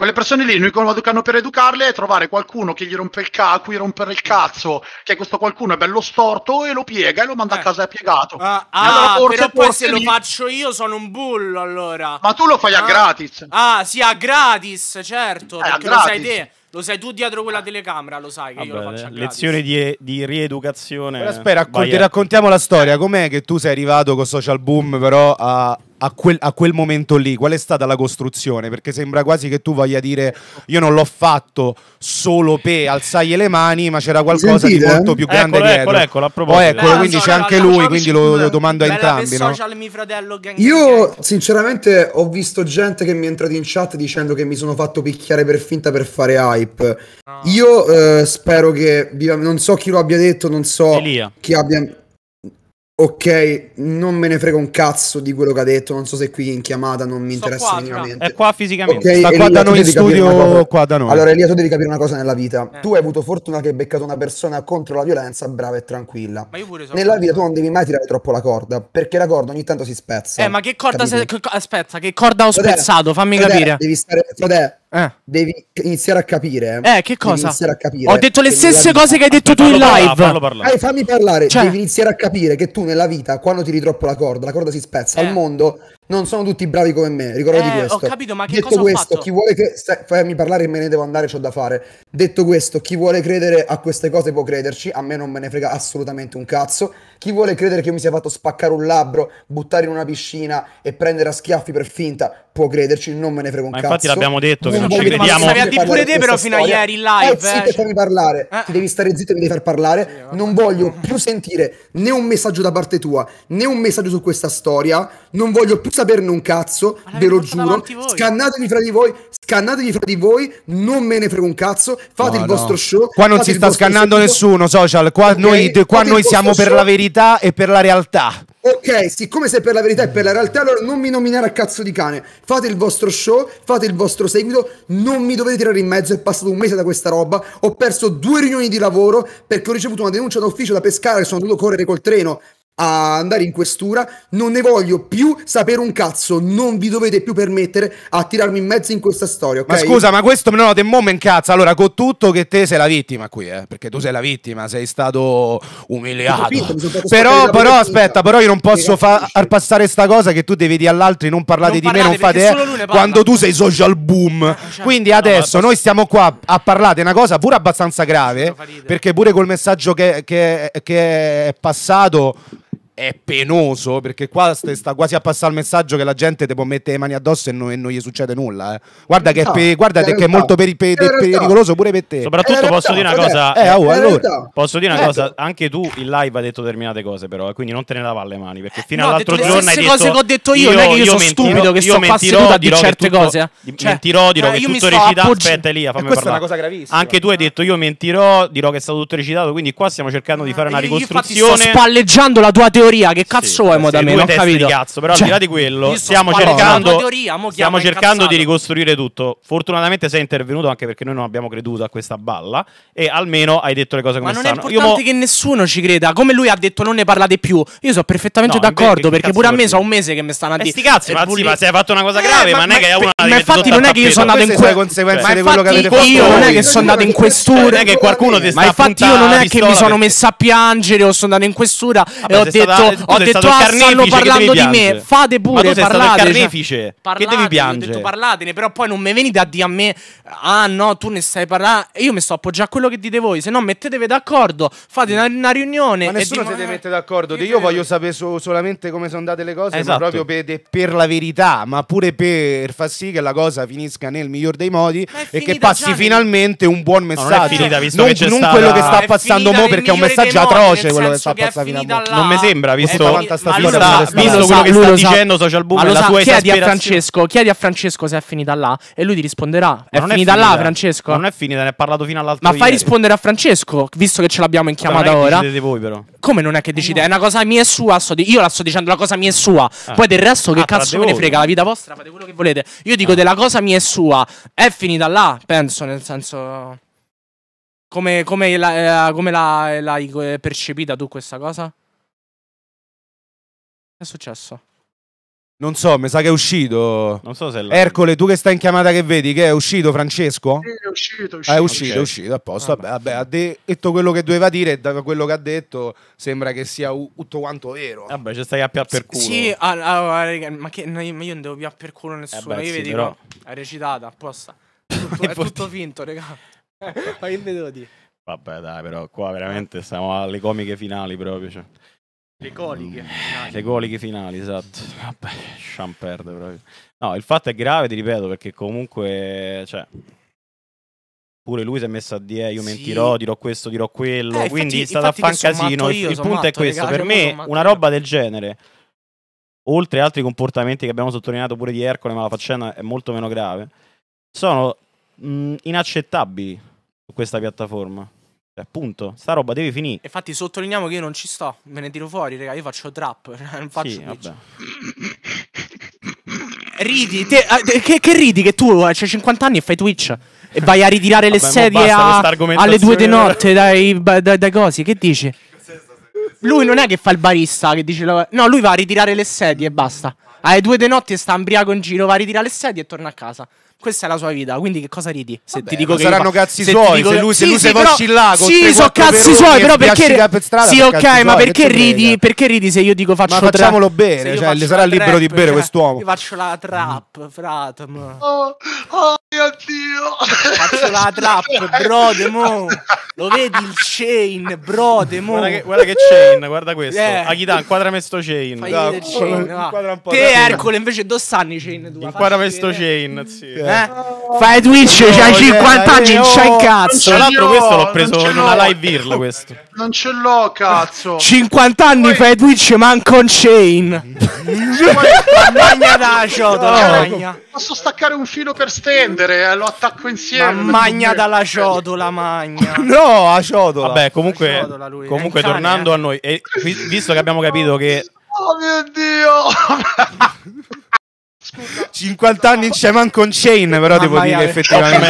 Quelle persone lì l'unico modo che hanno per educarle è trovare qualcuno che gli rompe il ca- a rompere il cazzo, che questo qualcuno è bello storto e lo piega e lo manda eh. a casa piegato. Ah, ah forse, però poi se lì. lo faccio io sono un bullo allora. Ma tu lo fai ah. a gratis. Ah, sì, a gratis, certo, eh, perché a gratis. lo sai te. Lo sai tu dietro quella telecamera, lo sai che Vabbè, io lo faccio Lezione di, di, rieducazione. Allora, aspetta, raccon- ti raccontiamo eh. la storia. Com'è che tu sei arrivato con Social Boom però a a quel, a quel, momento lì? Qual è stata la costruzione? Perché sembra quasi che tu voglia dire io non l'ho fatto solo per alzare le mani, ma c'era qualcosa Sentite, di molto più grande eccolo, dietro. Eccolo, eccolo, a proposito. Oh, eccolo, quindi c'è anche lui, diciamo quindi lo, domando a entrambi. No? Social, fratello, gang, io gang. sinceramente ho visto gente che mi è entrata in chat dicendo che mi sono fatto picchiare per finta per fare hype. No. Ah. Io eh, spero che, non so chi lo abbia detto, non so Elia. chi abbia... Ok, non me ne frega un cazzo di quello che ha detto. Non so se qui in chiamata non mi interessa qua, minimamente. È qua fisicamente. Okay, Sta qua da noi in studio, qua da noi. Allora, Elia, tu devi capire una cosa nella vita. Eh. Tu hai avuto fortuna che hai beccato una persona contro la violenza, brava e tranquilla. Ma io pure sono Nella vita tu non devi mai tirare troppo la corda, perché la corda ogni tanto si spezza. Eh, ma che corda se... Aspetta, che corda ho spezzato? Fammi Fodè, capire. Devi stare... Fodè, eh. Devi iniziare a capire. Eh, eh che cosa? Capire Ho detto le stesse cose che hai detto tu in live. Parla, parla. Eh, fammi parlare. Cioè... Devi iniziare a capire che tu nella vita, quando tiri troppo la corda, la corda si spezza. Eh. Al mondo non sono tutti bravi come me, ricordati eh, questo. Ho capito, ma che Detto cosa questo, chi vuole cre- se, fammi parlare me ne devo andare, c'ho da fare. Detto questo, chi vuole credere a queste cose può crederci, a me non me ne frega assolutamente un cazzo. Chi vuole credere che io mi sia fatto spaccare un labbro, buttare in una piscina e prendere a schiaffi per finta, può crederci, non me ne frega un ma cazzo. Infatti l'abbiamo detto non che non ci crediamo. Ma stavi a pure te però fino storia. a ieri in live. eh, zitto, eh. Cioè. fammi parlare. Eh. Ti devi stare zitto e mi devi far parlare. Sì, non voglio più sentire né un messaggio da parte tua, né un messaggio su questa storia. Non voglio più saperne un cazzo, ve lo giuro. Scannatevi fra di voi, scannatevi fra di voi, non me ne frego un cazzo. Fate no, il no. vostro show. Qua non si sta scannando sentito. nessuno, social. Qua okay, noi, qua noi siamo show. per la verità e per la realtà. Ok, siccome sei per la verità e per la realtà, allora non mi nominare a cazzo di cane. Fate il vostro show, fate il vostro seguito, non mi dovete tirare in mezzo. È passato un mese da questa roba. Ho perso due riunioni di lavoro perché ho ricevuto una denuncia d'ufficio da pescare. sono dovuto correre col treno a andare in questura, non ne voglio più sapere un cazzo, non vi dovete più permettere a tirarmi in mezzo in questa storia. Okay? Ma scusa, ma questo no, te mo me incazza. Allora, con tutto che te sei la vittima qui, eh, perché tu sei la vittima, sei stato umiliato. Capito, però, però aspetta, però io non posso far passare sta cosa che tu devi dire all'altro non parlate non di me, non fate eh, quando tu sei social boom. cioè, Quindi adesso no, noi stiamo qua a parlare di una cosa pure abbastanza grave, perché pure col messaggio che, che, che è passato è penoso perché qua sta quasi a passare il messaggio che la gente ti può mettere le mani addosso e, no, e non gli succede nulla. Eh. Guarda, che, no, pe, guarda che, è molto peri, pe, è pericoloso pure per te. Soprattutto eh, oh, eh, oh. posso dire una cosa: eh, oh, allora. posso dire una cosa, anche tu in live hai detto determinate cose, però quindi non te ne lava le mani perché fino no, all'altro giorno hai detto cose che ho detto io. io non è che io, io sono mentirò, stupido che sto mentirò, dirò certe tutto, cose. Eh. Cioè, mentirò, dirò eh, che tutto recitato. Aspetta, Elia, fammi Questa è una cosa gravissima. Anche tu hai detto io mentirò, dirò che è stato tutto recitato. Quindi qua stiamo cercando di ah, fare una ricostruzione. Sto spalleggiando la tua teoria teoria, che cazzo vuoi sì, mo Non capito. Cazzo, però cioè, al di là di quello, stiamo cercando, teoria, stiamo cercando di ricostruire tutto. Fortunatamente sei intervenuto anche perché noi non abbiamo creduto a questa balla e almeno hai detto le cose come stanno. Ma non stanno. è importante Io che mo... nessuno ci creda, come lui ha detto non ne parlate più. Io sono perfettamente no, d'accordo perché pure a me sono un mese che mi stanno a eh, dire. Sti cazzi, ma sì, ma se hai fatto una cosa eh, grave, ma non è che hai una Ma infatti non è che io sono andato in quelle conseguenze di quello che avete fatto. Io non è che sono andato in questura, (laughs) non è che qualcuno ti sta Ma infatti io non è che mi sono messo a piangere o sono andato in questura e ho detto detto, ho detto ah, stanno parlando di me. Fate pure, ma tu parlate. Cioè. carnefice. Cioè, che devi piangere? Ho detto parlatene, però poi non mi venite a dire a me "Ah, no, tu ne stai parlando". Io mi sto appoggiando a quello che dite voi, se no mettetevi d'accordo, fate una, una riunione Ma nessuno se ne mette d'accordo. Io, io voglio sapere so solamente come sono andate le cose, esatto. proprio per, per, la verità, ma pure per far sì che la cosa finisca nel miglior dei modi e che passi già, finalmente un buon messaggio. No, non, finita, non, che non stata... quello che sta passando mo perché è un messaggio atroce quello che sta passando fino a mo. Non mi sembra sembra, visto, eh, visto, visto quello che sta dicendo sa, Social Boom, la sa, sua chiedi a, Francesco, chiedi a Francesco se è finita là e lui ti risponderà. È, è finita, là, Francesco. Ma non è finita, ne ha parlato fino all'altro. Ma fai ieri. rispondere a Francesco, visto che ce l'abbiamo in chiamata ora. Decidete voi, però. Come non è che decidete È una cosa mia e sua. io la sto dicendo, la cosa mia e sua. Ah. Poi del resto, che ah, cazzo me ne frega? La vita vostra, fate quello che volete. Io dico ah. della cosa mia e sua. È finita là, penso, nel senso. Come, come, la, eh, come la, l'hai eh, percepita tu questa cosa? è successo? Non so, mi sa che è uscito. Non so se è Ercole, tu che stai in chiamata che vedi, che è uscito Francesco? Sì, è uscito, è uscito. Ah, è uscito, okay. è uscito, a posto. Ah, vabbè, vabbè, ha detto quello che doveva dire da quello che ha detto sembra che sia tutto quanto vero. Vabbè, ci stai a più per culo. Sì, allora, ah, ah, ma, che, ma io non devo più a per culo eh nessuno. Vabbè, io sì, vedi, però... ha recitata apposta. (laughs) Tutto, è tutto finto, raga. (laughs) ma che ne devo Vabbè, dai, però qua veramente siamo alle comiche finali proprio. Cioè. Le coliche mm. finali. Le coliche finali, esatto. Vabbè, lasciamo perdere proprio. No, il fatto è grave, ti ripeto, perché comunque, cioè, pure lui si è messo a dire io sì. mentirò, dirò questo, dirò quello, eh, quindi è stato a fare un casino. Io, il punto matto, è questo, per me una roba del genere, oltre ad altri comportamenti che abbiamo sottolineato pure di Ercole, ma la faccenda è molto meno grave, sono mh, mm, inaccettabili su questa piattaforma. Cioè, appunto, Sta roba deve finire. Infatti, sottolineiamo che io non ci sto. Me ne tiro fuori, raga. Io faccio trap. (laughs) non faccio sì, vabbè. Ridi, te, eh, che, che, ridi che tu hai 50 cioè, anni e fai Twitch e vai a ritirare le vabbè, sedie a, alle due di notte (laughs) dai, dai, dai, dai cosi, che dici? Lui non è che fa il barista che dice No, lui va a ritirare le sedie e basta alle due di notte sta ambriaco in giro, va a ritirare le sedie e torna a casa. Questa è la sua vita, quindi che cosa ridi? Se Vabbè, ti dico che saranno cazzi se suoi, se lui, se lui se va là con Sì, sono cazzi suoi, però perché per strada, Sì, ok, ma perché ridi? Perché ridi se io dico faccio trap? Ma facciamolo cioè, tra... bere, cioè le sarà libero di bere quest'uomo. Io faccio la trap, frate. Oh, oh mio Dio! Faccio la (laughs) trap, bro, demo. Lo vedi il chain, bro, demo. Guarda che, guarda che chain, guarda questo. Yeah. Aghita, inquadrami sto chain. Fai il chain, va. Inquadra Ercole invece dossanni chain tu. Inquadra questo chain, eh? sì. Eh? Fai Twitch, no, c'hai 50 cioè, anni, non c'hai cazzo. Tra l'altro questo l'ho preso in una live virl questo. Non ce l'ho, cazzo. 50 anni fai Twitch manco un chain. Magna da ciotola, Posso staccare un filo per stendere, eh, lo attacco insieme. Magna dalla ciotola, magna. No, a ciotola. Vabbè, comunque eh, comunque tornando a noi visto che abbiamo capito che Oh mio Dio! 50 anni c'è manco un chain, però Ma devo dire effettivamente.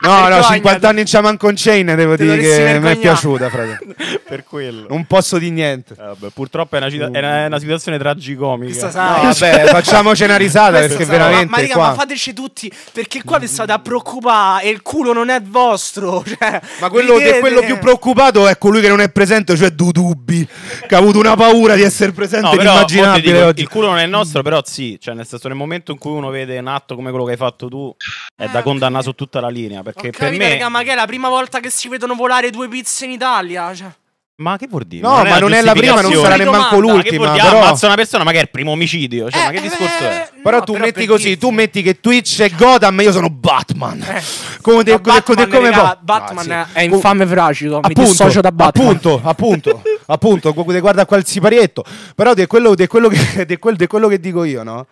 No, no, 50 anni in Shaman con Chain, devo dire che mi è piaciuta, frate. (laughs) per quello. Non posso di niente. Eh, vabbè, purtroppo è una, cita- è una, è una situazione tragicomica. No, vabbè, facciamoci una risata perché veramente Ma, ma, qua... ma fateci tutti perché qua vi state a preoccupare e il culo non è vostro, (laughs) cioè, Ma quello, vedete... quello più preoccupato è colui che non è presente, cioè Dudubi, che ha avuto una paura di essere presente no, però, immaginabile oggi. Il culo non è nostro, però sì, cioè nel senso nel momento in cui uno vede un atto come quello che hai fatto tu è da eh, condannare su tutta la linea linea. Perché Ho per me... raga, ma che è la prima volta che si vedono volare due pizze in Italia? Cioè. Ma che vuol dire? No, non ma non è la prima, non sarà nemmeno l'ultima. Però ammazza una persona, ma che è il primo omicidio. Cioè, eh, ma che discorso eh, è? Eh, no, però tu però metti così, tu metti che Twitch è Gotham, io sono Batman. Eh. Come, te, come, Batman, come regà, Batman no, ah, sì. è infame fragico. Appunto, mi da Batman. Appunto, appunto, (laughs) appunto. Guarda quel siparietto. Però di quello, quello, di quello che dico io, no?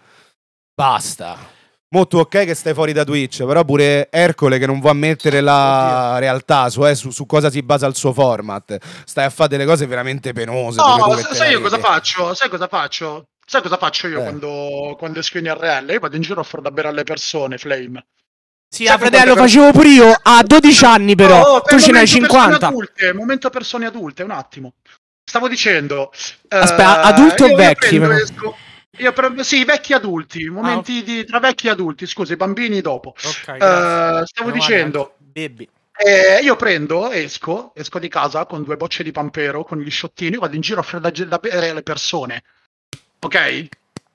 Basta. Mo tu ok che stai fuori da Twitch, però pure Ercole che non va a mettere la Oddio. realtà su, eh, su, su, cosa si basa il suo format. Stai a fare delle cose veramente penose. No, sai io cosa faccio? Sai cosa faccio? Sai cosa faccio io eh. quando, quando esco in RL? Io vado in giro a far da bere alle persone, Flame. Sì, a ah, fratello, facevo pure io a 12 anni, però oh, per tu ce ne hai 50. Adulte, momento persone adulte, un attimo. Stavo dicendo. Aspetta, eh, adulto o vecchio? Prendo, esco, io pre- sì, vecchi adulti, i momenti ah, okay. di, tra vecchi adulti, scusa, i bambini dopo. Okay, uh, stavo dicendo... Baby. Eh, io prendo, esco, esco di casa con due bocce di pampero, con gli sciottini, vado in giro a fare da bere alle persone. Ok? Eh,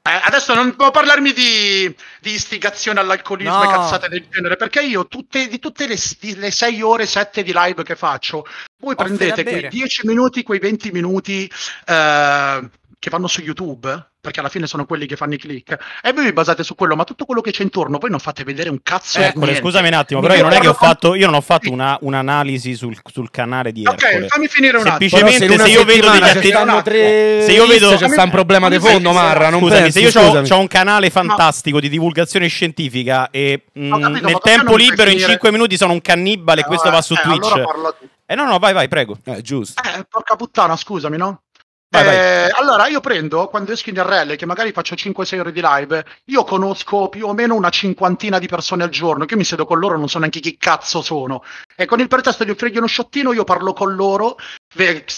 adesso non devo parlarmi di, di, istigazione all'alcolismo no. e cazzate del genere, perché io tutte, di tutte le, di, le 6 ore, sette di live che faccio, voi Offre prendete quei dieci minuti, quei venti minuti... Eh, che vanno su YouTube, perché alla fine sono quelli che fanno i click, e voi vi basate su quello, ma tutto quello che c'è intorno voi non fate vedere un cazzo. Eh, Ercole, scusami un attimo, però io non è che ho fatto, io non ho fatto una, un'analisi sul, sul, canale di Ercole. Ok, fammi finire un attimo. Semplicemente se, io vedo degli attività, tre... se io vedo c'è un problema di fondo, Marra, non scusami, pensi, se io ho un canale fantastico no. di divulgazione scientifica e mh, mm, capito, nel tempo libero in 5 minuti sono un cannibale e eh, questo va su eh, Twitch. eh no, no, vai, vai, prego. Eh, giusto. Eh, porca puttana, scusami, no? Vai, eh, vai. Allora, io prendo quando esco in RL, che magari faccio 5-6 ore di live, io conosco più o meno una cinquantina di persone al giorno, che io mi siedo con loro, non so neanche chi cazzo sono. E con il pretesto di offrirgli uno sciottino, io parlo con loro,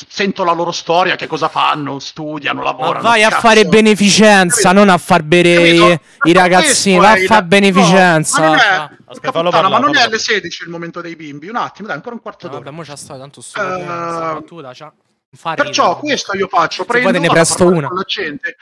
sento la loro storia, che cosa fanno, studiano, lavorano. Ma vai a fare beneficenza, non a far bere Capito? i ragazzini, vai a fare beneficenza. No, ma non è, puttana, parlare, ma non è alle 16 il momento dei bimbi, un attimo, dai, ancora un quarto ah, d'ora. Vabbè, mo c'è tanto studio, uh... battuta, Fare Perciò ridere. questo io faccio, prendo, ne presto una. con la gente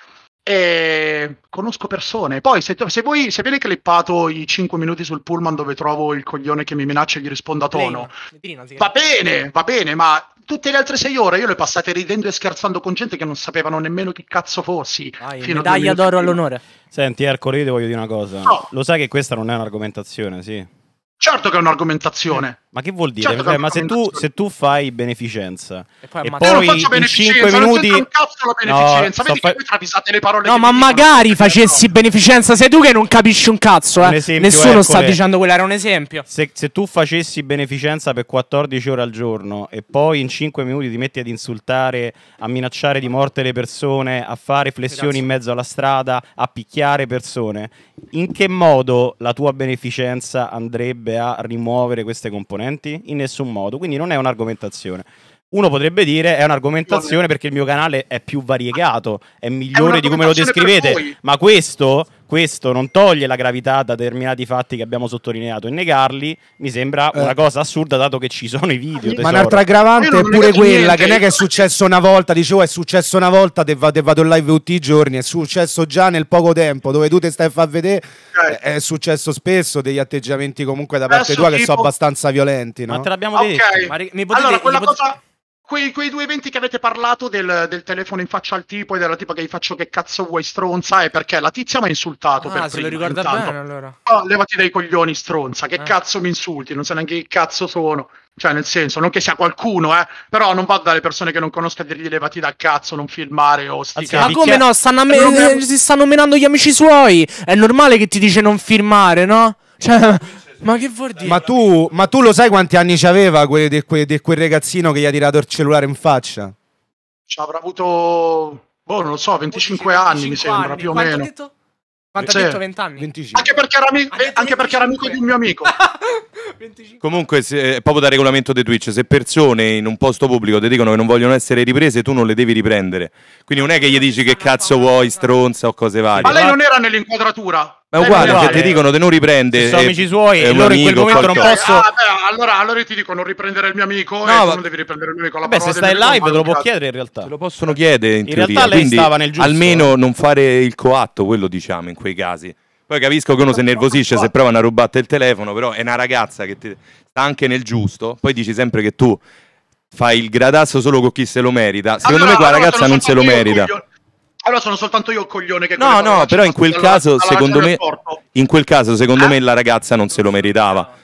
e conosco persone. Poi se, se voi se viene clippato i 5 minuti sul pullman dove trovo il coglione che mi minaccia e gli rispondo a tono, Letrino, va bene, va bene, ma tutte le altre 6 ore io le ho passate ridendo e scherzando con gente che non sapevano nemmeno chi cazzo fossi. Vai, fino medaglia d'oro all'onore. Senti, Ercole, io ti voglio dire una cosa. No. Lo sai che questa non è un'argomentazione, sì? Certo che è un'argomentazione. Ma che vuol dire? Certo, cioè, certo, ma se tu, certo. se tu, fai beneficenza e poi, e poi in 5 minuti non cazzo la beneficenza, no, vedi fa... le parole. No, ma magari facessi beneficenza sei tu che non capisci un cazzo, eh. Un esempio, Nessuno ecco sta eh. le... dicendo quello, era un esempio. Se, se, tu facessi beneficenza per 14 ore al giorno e poi in 5 minuti ti metti ad insultare, a minacciare di morte le persone, a fare flessioni Grazie. in mezzo alla strada, a picchiare persone, in che modo la tua beneficenza andrebbe a rimuovere queste componenti? argomenti? In nessun modo, quindi non è un'argomentazione. Uno potrebbe dire è un'argomentazione perché il mio canale è più variegato, è migliore è di come lo descrivete, ma questo questo non toglie la gravità da determinati fatti che abbiamo sottolineato e negarli mi sembra eh. una cosa assurda dato che ci sono i video. Tesoro. Ma un'altra aggravante è pure quella niente. che non è che è successo una volta, dicevo oh, è successo una volta, te, va, vado in live tutti i giorni, è successo già nel poco tempo dove tu te stai a far vedere, eh. è successo spesso degli atteggiamenti comunque da parte Adesso tua tipo... che sono abbastanza violenti. No? Ma te l'abbiamo okay. detto, ma mi potete, allora, quella mi potete... cosa Quei, quei, due eventi che avete parlato del, del, telefono in faccia al tipo e della tipa che gli faccio che cazzo vuoi stronza è perché la tizia mi ha insultato ah, per se prima, lo ricorda bene allora oh, levati dai coglioni stronza che eh. cazzo mi insulti non so neanche che cazzo sono cioè nel senso non che sia qualcuno eh però non vado dalle persone che non conosco a dirgli levati dal cazzo non filmare o sti cazzo ma come no stanno me- eh, eh, si stanno menando gli amici suoi è normale che ti dice non filmare no? cioè ma che vuol dire? Ma tu, ma tu lo sai quanti anni c'aveva quel, de, quel, quel ragazzino che gli ha tirato il cellulare in faccia? Ci avrà avuto, boh, non lo so, 25, 25 anni mi sembra, anni. più o Quanto meno. Detto? Quanto sì. ha detto 20 anni? 25. Anche perché era, amico, anche perché era amico di un mio amico. (laughs) Comunque, se, eh, proprio da regolamento di Twitch, se persone in un posto pubblico ti dicono che non vogliono essere riprese, tu non le devi riprendere. Quindi non è che gli dici che cazzo vuoi, stronza o cose varie. Ma lei non era nell'inquadratura? Ma è uguale, uguale. ti dicono te non riprende. Sono eh, amici suoi e loro in quel momento non possono. Ah, beh, allora, allora ti dico non riprendere il mio amico. No, eh, ma... non devi riprendere il mio amico. Beh, se stai in live te lo può chiedere in realtà. Te lo possono chiedere in, in teoria. Realtà lei Quindi, stava nel giusto. Almeno non fare il coatto, quello diciamo in quei casi. Poi capisco che uno si nervosisce se provano a rubarti il telefono, però è una ragazza che ti... sta anche nel giusto. Poi dici sempre che tu fai il gradasso solo con chi se lo merita. Secondo allora, me qua allora, ragazza non se lo merita. Dubbio. Allora sono soltanto io il coglione che... No, no, però in quel, caso, alla, alla me, in quel caso, secondo ah. me, la ragazza non se lo meritava. Eh.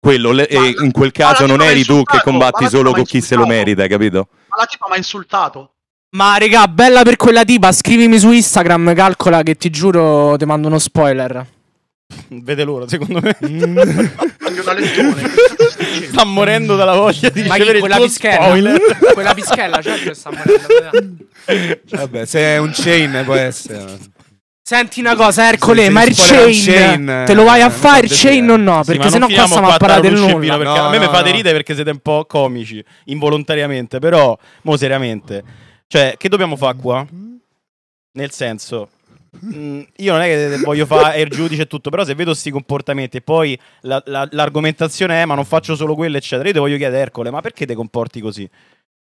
Quello, le, ma, eh, in quel caso non eri tu che combatti solo con chi se lo merita, capito? Ma la tipa mi ha insultato. Ma regà, bella per quella tipa, scrivimi su Instagram, calcola che ti giuro ti mando uno spoiler. Vede loro, secondo me. Mm. (laughs) sta morendo dalla voglia di Ma ricevere quella bischella, spoiler. quella bischella, certo cioè, che sta morendo. Vabbè, se è un chain può essere. Senti una cosa, Ercole, ma il chain, chain, te lo vai a eh, fare il chain o no? Perché sì, sennò qua stiamo a parlare del nulla. Perché no, a me no, mi fate no. ridere perché siete un po' comici, involontariamente, però, mo seriamente. Cioè, che dobbiamo fare qua? Nel senso, Mm, io non è che voglio fare il giudice e tutto, però se vedo questi comportamenti e poi la, la, l'argomentazione è ma non faccio solo quello, eccetera, io ti voglio chiedere Ercole, ma perché ti comporti così?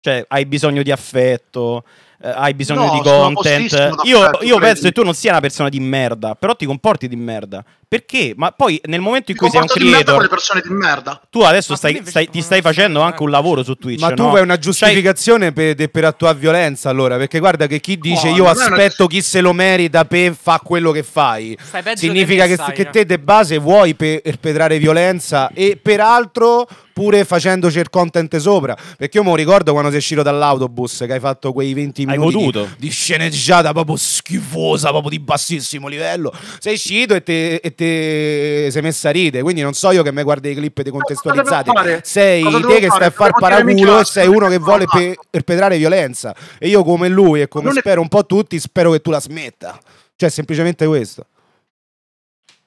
Cioè, hai bisogno di affetto, eh, hai bisogno no, di content. Io, io cioè penso che tu non sia una persona di merda, però ti comporti di merda. Perché? Ma poi nel momento in cui sei un creator, le persone di merda. Tu adesso stai, stai, ti stai facendo anche un lavoro su Twitch. Ma tu no? fai una giustificazione per, per, la violenza, allora. Perché guarda che chi dice oh, io aspetto una... chi se lo merita per fa quello che fai. Significa che, che, che, te de base vuoi perpetrare violenza e peraltro pure facendoci il content sopra. Perché io mi ricordo quando sei uscito dall'autobus che hai fatto quei 20 hai minuti di, di, sceneggiata proprio schifosa, proprio di bassissimo livello. Sei uscito e te, e te ti sei messa a ride. Quindi non so io che mi guardi i clip decontestualizzati. Sei te che fare? stai a far paraculo, e sei uno che vuole pe- perpetrare violenza. E io come lui e come non spero un po' tutti, spero che tu la smetta. Cioè, semplicemente questo.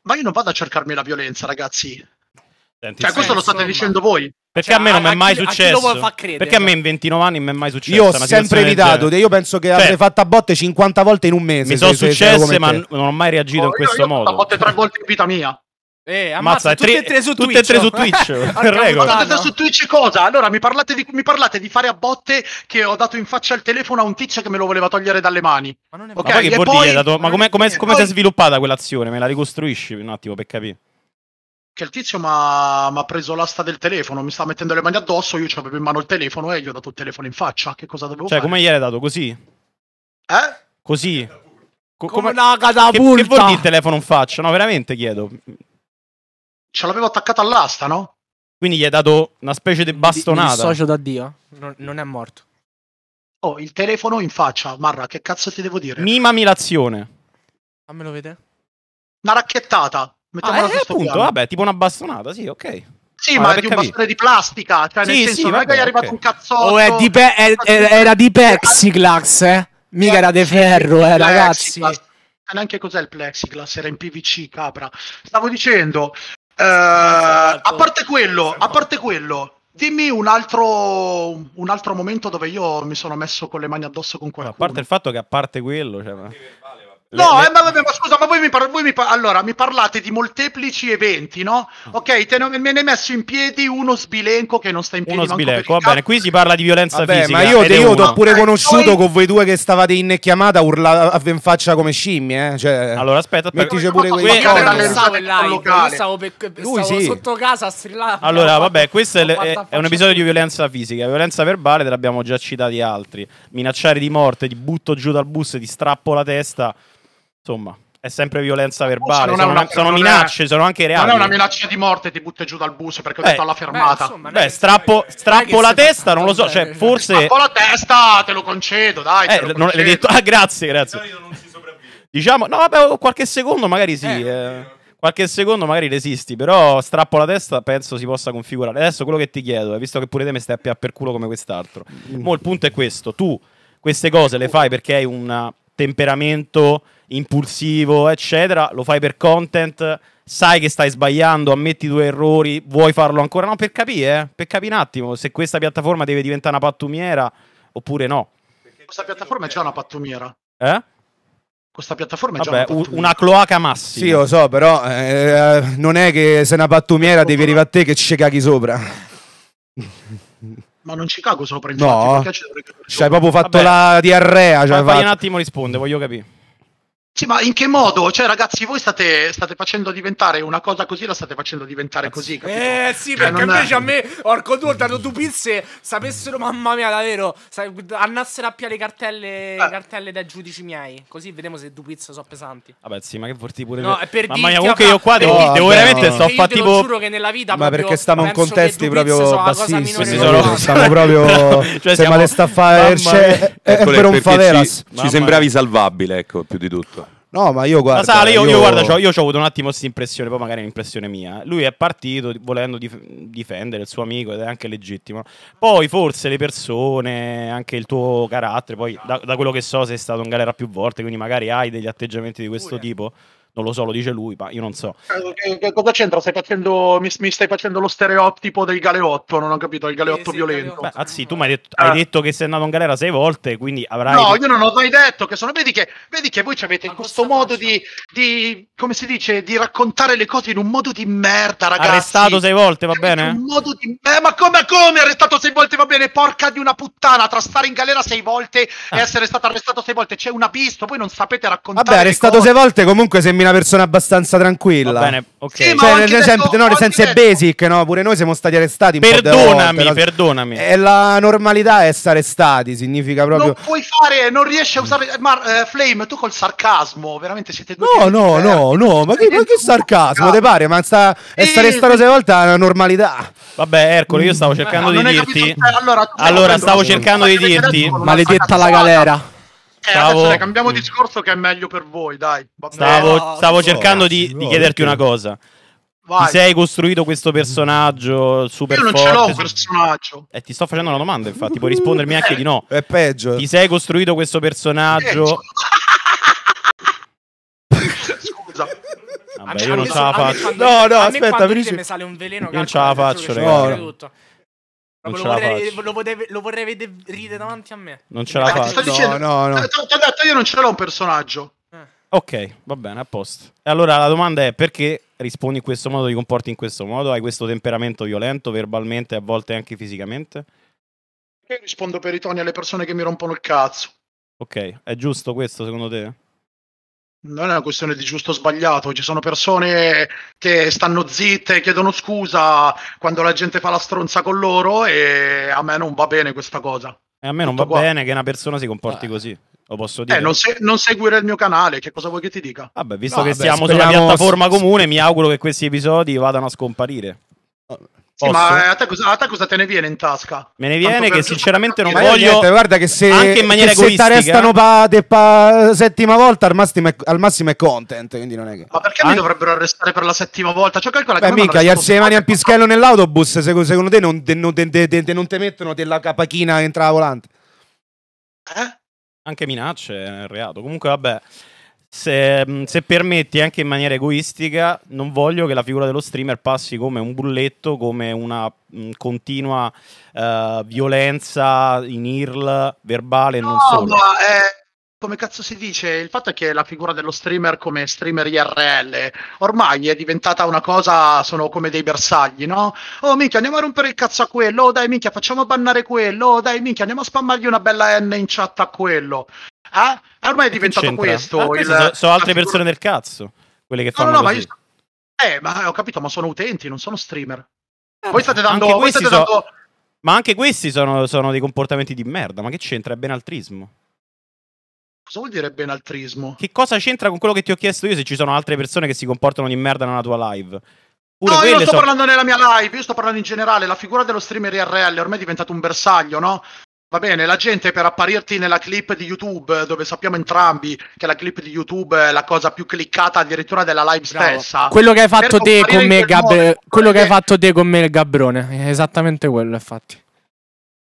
Ma io non vado a cercarmi la violenza, ragazzi. Senti, cioè, questo lo state insomma. dicendo voi. Perché cioè, a me non mi è mai successo. A credere, Perché a me in 29 anni non mi è mai successo. Io ho sempre evitato. Io penso che cioè, avrei fatto a botte 50 volte in un mese. Mi sono successe, ma non ho mai reagito oh, in questo io, io modo. Ho fatto a botte 3 volte in vita mia. Eh, ammazza, Mazza, tutte, tre, e tre su tutte e tre su Twitch. (laughs) Regola. Tutte su Twitch cosa? Allora mi parlate, di, mi parlate di fare a botte che ho dato in faccia il telefono a un tizio che me lo voleva togliere dalle mani. Ma, non è okay? ma poi che vuol poi... Dato... Ma, come si è sviluppata quell'azione? Me la ricostruisci un attimo per capire? che il tizio mi ha preso l'asta del telefono, mi stava mettendo le mani addosso, io avevo in mano il telefono e gli ho dato il telefono in faccia. Che cosa dovevo cioè, fare? Cioè, come gliel'hai dato? Così? Eh? Così? Co- come una catapulta! Che, che vuol dire il telefono in faccia? No, veramente chiedo. Ce l'avevo attaccato all'asta, no? Quindi gli hai dato una specie di bastonata. Il socio da Dio. Non, non, è morto. Oh, il telefono in faccia. Marra, che cazzo ti devo dire? Mima l'azione. Fammelo vedere. Una racchettata. Mettiamo ah, eh, appunto, vabbè, tipo una bastonata, sì, ok. Sì, ma, ma è di un capire. bastone di plastica, cioè nel sì, senso, sì, non è che è arrivato okay. un oh, cazzotto. Oh, di pe- è, è, era di Plexiglass, eh? Mica era di ferro, eh, ragazzi. Ma Neanche cos'è il Plexiglass, era in PVC, capra. Stavo dicendo, eh, a parte quello, a parte quello, Dimmi un altro, un altro, momento dove io mi sono messo con le mani addosso con qualcuno. A parte il fatto che a parte quello... Cioè... No, le... eh, ma, vabbè, ma scusa, ma voi mi, par- voi mi par- allora, mi parlate di molteplici eventi, no? Mm. Ok, te ne, me ne hai messo in piedi uno sbilenco che non sta in piedi. Uno sbilenco, va bene, qui si parla di violenza vabbè, fisica. Ma io, ti ho pure eh, conosciuto noi... con voi due che stavate in chiamata urlava in faccia come scimmie, eh? Cioè, allora aspetta, aspetta. io pure quei... Io stavo live, io stavo, pe- Lui, stavo sì. sotto casa a strillare. Allora, vabbè, questo è, è, è un episodio di violenza fisica. violenza verbale te l'abbiamo già citati altri. Minacciare di morte, ti butto giù dal bus, ti strappo la testa insomma, è sempre violenza verbale. Sono, una, sono, minacce, è, sono anche reali. Non è una minaccia di morte, ti butta giù dal bus perché ho eh, detto alla fermata. Beh, insomma, beh strappo, strappo la testa, non lo so. Cioè, forse. Strappo la testa, te lo concedo, dai. Eh, non, l'hai detto... Ah, grazie, grazie. Diciamo, no, vabbè, qualche secondo magari sì. Eh, eh. Qualche secondo magari resisti, però strappo la testa penso si possa configurare. Adesso quello che ti chiedo, è, eh, visto che pure te mi stai a per culo come quest'altro, mm. mo il punto è questo, tu queste cose le fai perché hai una temperamento impulsivo, eccetera, lo fai per content, sai che stai sbagliando, ammetti i tuoi errori, vuoi farlo ancora? No, per capire, eh, per capire un attimo se questa piattaforma deve diventare una pattumiera oppure no. Questa piattaforma è già una pattumiera. Eh? questa piattaforma è Vabbè, già una, una, cloaca massima. Sì, lo so, però eh, non è che se una pattumiera devi arrivare a te che ci caghi sopra. (laughs) ma non ci cago sopra. Infatti, no, ci hai proprio fatto Vabbè. la diarrea. Cioè, fai fatto. un attimo risponde, voglio capire. Sì, ma in che modo? Cioè, ragazzi, voi state, state, facendo diventare una cosa così, la state facendo diventare così. Eh, capito? Eh sì, cioè, perché invece è... a me, orco tu, ho dato due pizze, sapessero, mamma mia, davvero, andassero a piare le cartelle, eh. cartelle dai giudici miei. Così vediamo se dupizze sono pesanti. Vabbè, sì, ma che forti pure. No, per, per mamma mia, comunque io qua devo, oh, devo veramente sto a tipo... giuro che nella vita... Ma perché stiamo in contesti proprio bassissimi. Sono... Stiamo proprio... (laughs) cioè, siamo... sta a fare... È per un faveras. Ci sembravi salvabile, ecco, più di tutto. No, ma io guarda. Ma sa, io, io... io guarda, c'ho, io ho avuto un attimo questa impressione, poi magari è un'impressione mia. Lui è partito volendo dif- difendere il suo amico ed è anche legittimo. Poi forse le persone, anche il tuo carattere, poi da, da quello che so sei stato in galera più volte, quindi magari hai degli atteggiamenti di questo tipo non lo so, lo dice lui, ma io non so. Eh, che, che cosa c'entra? Stai Facendo, mi, mi, stai facendo lo stereotipo del galeotto, non ho capito, il galeotto eh, violento. Beh, anzi, tu eh. hai detto, eh. hai ah. detto, che sei andato in galera sei volte, quindi avrai... No, io non ho mai detto che sono... Vedi che, vedi che voi ci avete in questo modo di, di, come si dice, di raccontare le cose in un modo di merda, ragazzi. Arrestato sei volte, va cioè, bene? In un modo di... Eh, ma come, come? Arrestato sei volte, va bene? Porca di una puttana, tra stare in galera sei volte ah. e essere stato arrestato sei volte, c'è un abisso, voi non sapete raccontare Vabbè, arrestato sei volte, comunque se mi una persona abbastanza tranquilla. Va bene, ok. Sì, cioè, nel detto, no, nel senso è basic, no? Pure noi siamo stati arrestati. Perdonami, volte, perdonami. E la normalità è stare stati, significa proprio. Non puoi fare, non riesci a usare. Ma eh, Flame, tu col sarcasmo, veramente siete due. No, no, no, no, ma che, ma che sarcasmo, te pare? Ma sta, essere stare stato sei volte è una normalità. Vabbè, Ercole, io stavo eh, cercando eh, di dirti. Capito, allora, allora stavo cercando di dirti. Maledetta la galera. Eh, stavo... Adesso, cambiamo discorso che è meglio per voi, dai. Stavo, stavo cercando di, di chiederti una cosa. Vai. Ti sei costruito questo personaggio super Io non forte, ce l'ho un personaggio. E eh, ti sto facendo una domanda, infatti, puoi rispondermi anche di no. (laughs) È peggio. Ti sei costruito questo personaggio. (laughs) Scusa. Vabbè, io non ce la faccio. No, no, aspetta, mi sale un veleno Io non ce la faccio, no, no. Lo vorrei, lo, vorrei, lo vorrei, vedere ridere davanti a me. Non ce la ah, faccio. Eh, sto no, dicendo, no, no. Ti ho detto, io non ce l'ho un personaggio. Eh. Ok, va bene, a posto. E allora la domanda è perché rispondi in questo modo, ti comporti in questo modo, hai questo temperamento violento verbalmente e a volte anche fisicamente? Io rispondo per i toni alle persone che mi rompono il cazzo. Ok, è giusto questo secondo te? non è una questione di giusto o sbagliato, ci sono persone che stanno zitte, e chiedono scusa quando la gente fa la stronza con loro e a me non va bene questa cosa. E a me non Tutto va qua. bene che una persona si comporti eh. così. Lo posso eh, dire? Eh, non, se- non, seguire il mio canale, che cosa vuoi che ti dica? Vabbè, visto no, che vabbè, siamo speriamo... su piattaforma comune, mi auguro che questi episodi vadano a scomparire. Posso? ma eh, a te, cosa, a te, cosa, te ne viene in tasca? Me ne viene che sinceramente non voglio. Niente, guarda che se, ti in maniera se restano pa, pa, settima volta, al massimo, è, al massimo è content. Quindi non è che. Ma perché An... mi dovrebbero arrestare per la settima volta? Cioè, calcola che. Beh, mica, gli alzi le mani a pischello nell'autobus. Secondo te non, non, non te mettono della capachina entra volante? Eh? Anche minacce è un reato. Comunque, vabbè se, mm, se, permetti anche in maniera egoistica, non voglio che la figura dello streamer passi come un bulletto, come una mh, mm, continua uh, violenza in IRL verbale e no, non solo. Ma è, eh, come cazzo si dice? Il fatto è che la figura dello streamer come streamer IRL ormai è diventata una cosa, sono come dei bersagli, no? Oh minchia, andiamo a rompere il cazzo a quello, oh dai minchia, facciamo bannare quello, oh dai minchia, andiamo a spammargli una bella N in chat a quello. Ah? ah, ormai è diventato questo. Ah, il, sono, sono altre persone del cazzo. Quelle che no, fanno. No, no, ma io. Eh, ma ho capito, ma sono utenti, non sono streamer. Eh, voi state dando. Voi state dando... Ma anche questi sono, sono, dei comportamenti di merda. Ma che c'entra? È benaltrismo. Cosa vuol dire benaltrismo? Che cosa c'entra con quello che ti ho chiesto io se ci sono altre persone che si comportano di merda nella tua live? Pure no, io non sto so... parlando nella mia live, io sto parlando in generale. La figura dello streamer IRL ormai è diventata un bersaglio, no? Va bene, la gente per apparirti nella clip di YouTube, dove sappiamo entrambi che la clip di YouTube è la cosa più cliccata addirittura della live Bravo. stessa. Quello che hai fatto te con me, Gab- modo, quello che hai eh, fatto te con me, Gabrone, è esattamente quello, infatti.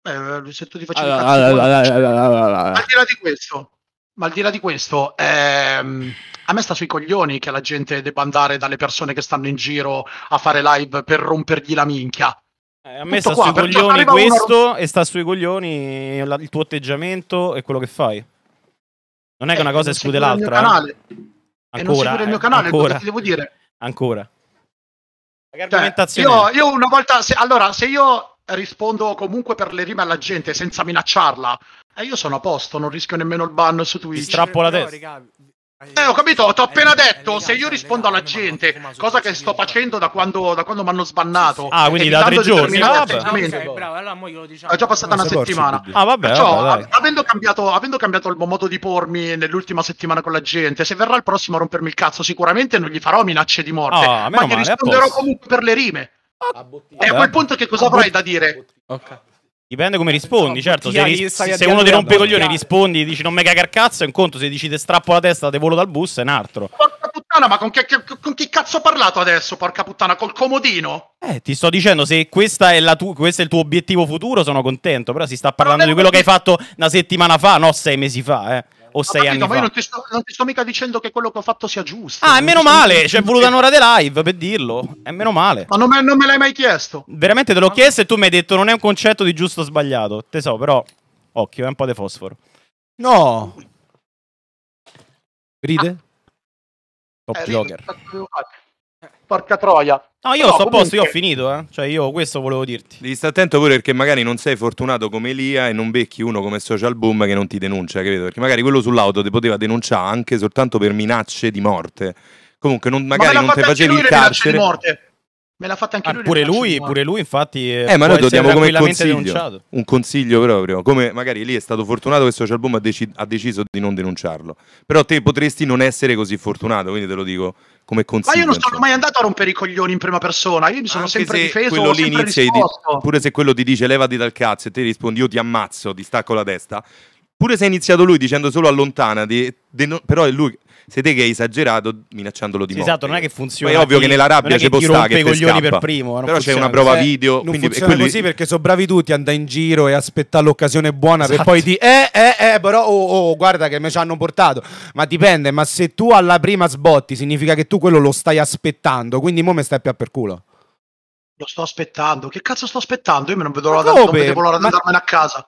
Beh, se tu ti facevi allora, al di là di questo, ma al di là di questo, ehm, a me sta sui coglioni che la gente debba andare dalle persone che stanno in giro a fare live per rompergli la minchia. Eh, a me sta sui coglioni questo una... e sta sui coglioni il tuo atteggiamento e quello che fai. Non è che eh, una cosa esclude l'altra. Eh? Canale. Eh? Ancora, e non eh, canale, ancora, devo dire? Ancora. Cioè, io, io, una volta, se, allora, se io rispondo comunque per le rime alla gente senza minacciarla, eh, io sono a posto, non rischio nemmeno il ban su Twitch. Ti strappo la testa. Eh, ho capito, ti ho appena detto, se io rispondo alla gente, cosa che sto facendo da quando, da quando mi hanno sbannato. Ah, quindi da tre giorni. Ah, okay, bravo, allora diciamo. È già passata una settimana. Ah, vabbè. Perciò, vabbè avendo, cambiato, avendo, cambiato, il modo di pormi nell'ultima settimana con la gente, se verrà il prossimo a rompermi il cazzo, sicuramente non gli farò minacce di morte, oh, ma gli risponderò comunque per le rime. E a quel punto che cosa avrai da dire? Ok. Dipende come rispondi, no, certo. Se, ris- se uno ti rompe i coglioni rispondi e dici non me mega cazzo, è un conto. Se dici te strappo la testa, te volo dal bus, è un altro. Porca puttana, ma con, che, che, con chi cazzo ho parlato adesso? Porca puttana, col comodino? Eh, ti sto dicendo, se tu- questo è il tuo obiettivo futuro, sono contento. Però si sta parlando di quello che hai fatto una settimana fa, no sei mesi fa, eh o ho sei capito, anni ma fa. Ma io non ti, sto, non ti, sto, mica dicendo che quello che ho fatto sia giusto. Ah, è meno male, c'è cioè, voluta un'ora di live per dirlo. È meno male. Ma non me, non me l'hai mai chiesto. Veramente te l'ho chiesto e tu mi hai detto non è un concetto di giusto o sbagliato. Te so, però, occhio, è un po' di fosforo. No. Ride? Ah. Top eh, Joker. Ride, porca troia. No, io sto a posto, io ho finito, eh. Cioè, io questo volevo dirti. Devi stare attento pure perché magari non sei fortunato come Elia e non becchi uno come Social Boom che non ti denuncia, credo. Perché magari quello sull'auto ti poteva denunciare anche soltanto per minacce di morte. Comunque, non, magari Ma non te facevi in carcere. Me l'ha fatta anche ah, lui. Pure lui, pure lui, infatti. Eh, eh ma noi lo diamo come consiglio. Denunciato. Un consiglio proprio. Come magari lì è stato fortunato che Social Boom ha, deci- ha, deciso di non denunciarlo. Però te potresti non essere così fortunato, quindi te lo dico come consiglio. Ma io non sono mai andato a rompere i coglioni in prima persona, io mi sono Anche sempre se difeso, quello lì inizia di, pure se quello ti dice levati dal cazzo e te rispondi io ti ammazzo, ti stacco la testa. Pure se è iniziato lui dicendo solo allontanati, de, no, però è lui siete che hai esagerato minacciandolo di sì, Esatto, non è che funziona. Poi è ovvio che nella rabbia ci può stare che ti scappa. Per primo, Però c'è una prova eh, video. Non quindi, funziona quelli... così perché sono bravi tutti a andare in giro e aspettare l'occasione buona esatto. per poi dire eh, eh, eh, però oh, oh, guarda che me ci hanno portato. Ma dipende, ma se tu alla prima sbotti significa che tu quello lo stai aspettando, quindi mo me stai più a per culo. Lo sto aspettando, che cazzo sto aspettando? Io me non vedo l'ora, non vedevo di andarmene a casa.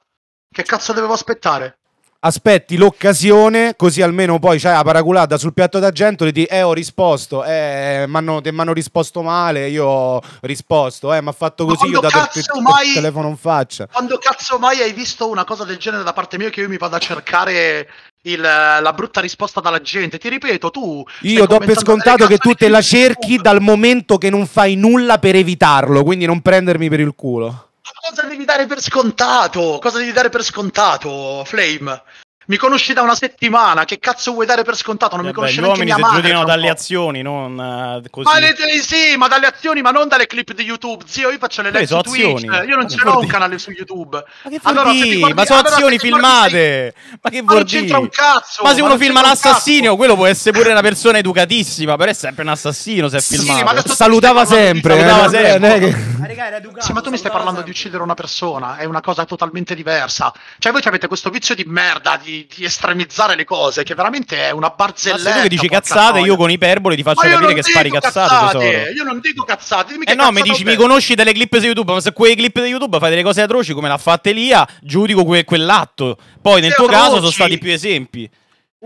Che cazzo devo aspettare? aspetti l'occasione, così almeno poi c'hai la paraculata sul piatto d'argento e ti eh ho risposto, eh mi hanno risposto male, io ho risposto, eh mi ha fatto così, io ho dato il, il, mai, il telefono in faccia. Quando cazzo mai hai visto una cosa del genere da parte mia che io mi vado a cercare il, la brutta risposta dalla gente. Ti ripeto, tu. Io do per scontato che tu te la cerchi dal momento che non fai nulla per evitarlo, quindi non prendermi per il culo cosa devi dare per scontato? Cosa devi dare per scontato, Flame? Mi conosci da una settimana, che cazzo vuoi dare per scontato? Non Vabbè, mi conosci neanche mia madre. Gli uomini si giudicano dalle azioni, non uh, così. Ma le, sì, ma dalle azioni, ma non dalle clip di YouTube. Zio, io faccio le live su Twitch, io non ce l'ho un canale su YouTube. Ma che allora, guardi, Ma sono allora, azioni filmate! Guardi, ma che vuol dire? Ma c'entra un cazzo! Ma se uno filma l'assassino, quello può essere pure una persona educatissima, però è sempre un assassino se è sì, filmato. Eh, salutava sempre, salutava sempre. Eh, (laughs) ma tu mi stai parlando di uccidere una persona, è una cosa totalmente diversa. Cioè voi avete questo vizio di merda, di di, estremizzare le cose, che veramente è una barzelletta. Ma se tu dici cazzate, io con iperbole ti faccio capire che spari cazzate, cazzate Io non dico cazzate. Dimmi eh no, mi dici, mi conosci delle clip su YouTube, ma se quei clip di YouTube fai delle cose atroci come l'ha fatta Elia, giudico que- quell'atto. Poi nel tuo atroci. caso sono stati più esempi.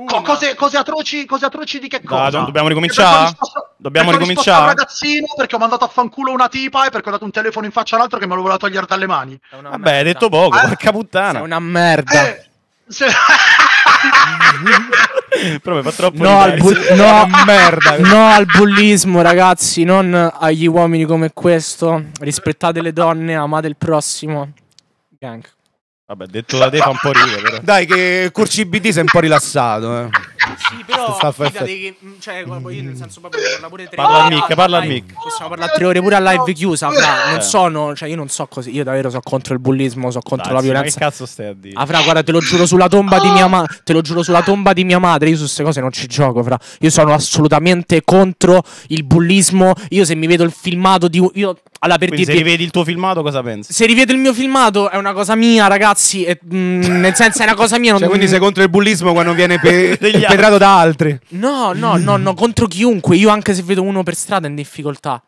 Co- cose, cose, atroci, cose, atroci, di che cosa? No, dobbiamo ricominciare? Dobbiamo ricominciare? Un ragazzino perché ho mandato a fanculo una tipa e perché ho dato un telefono in faccia all'altro che me lo voleva togliere dalle mani. Vabbè, hai detto poco, eh? porca puttana. È una merda. Eh, (laughs) Proprio fa troppo no al, bu- no, (laughs) merda. no al bullismo, ragazzi. Non agli uomini come questo. Rispettate le donne, amate il prossimo. Gang. Vabbè, detto da te fa un po' ridere. Dai, che Curci BD si è un po' rilassato. Eh. Sì, (laughs) però fidati che. Mm, cioè, io nel senso proprio parla pure tre Parla al mic, parla al mic. Possiamo parlare tre ore pure a live chiusa. Ma eh. non sono. Cioè, io non so così. Io davvero so contro il bullismo, so contro Dai, la violenza. Ma che cazzo stai a dire? Ah, fra, guarda, te lo giuro sulla tomba di mia madre. Te lo giuro sulla tomba di mia madre. Io su queste cose non ci gioco, fra. Io sono assolutamente contro il bullismo. Io se mi vedo il filmato di. Io allora, per dirti, se rivedi il tuo filmato, cosa pensi? Se rivedi il mio filmato, è una cosa mia, ragazzi. È, mm, nel senso, è una cosa mia. Non... Cioè, quindi sei contro il bullismo quando viene pe- (laughs) petrato da altri. No, no, no, no, contro chiunque. Io anche se vedo uno per strada in difficoltà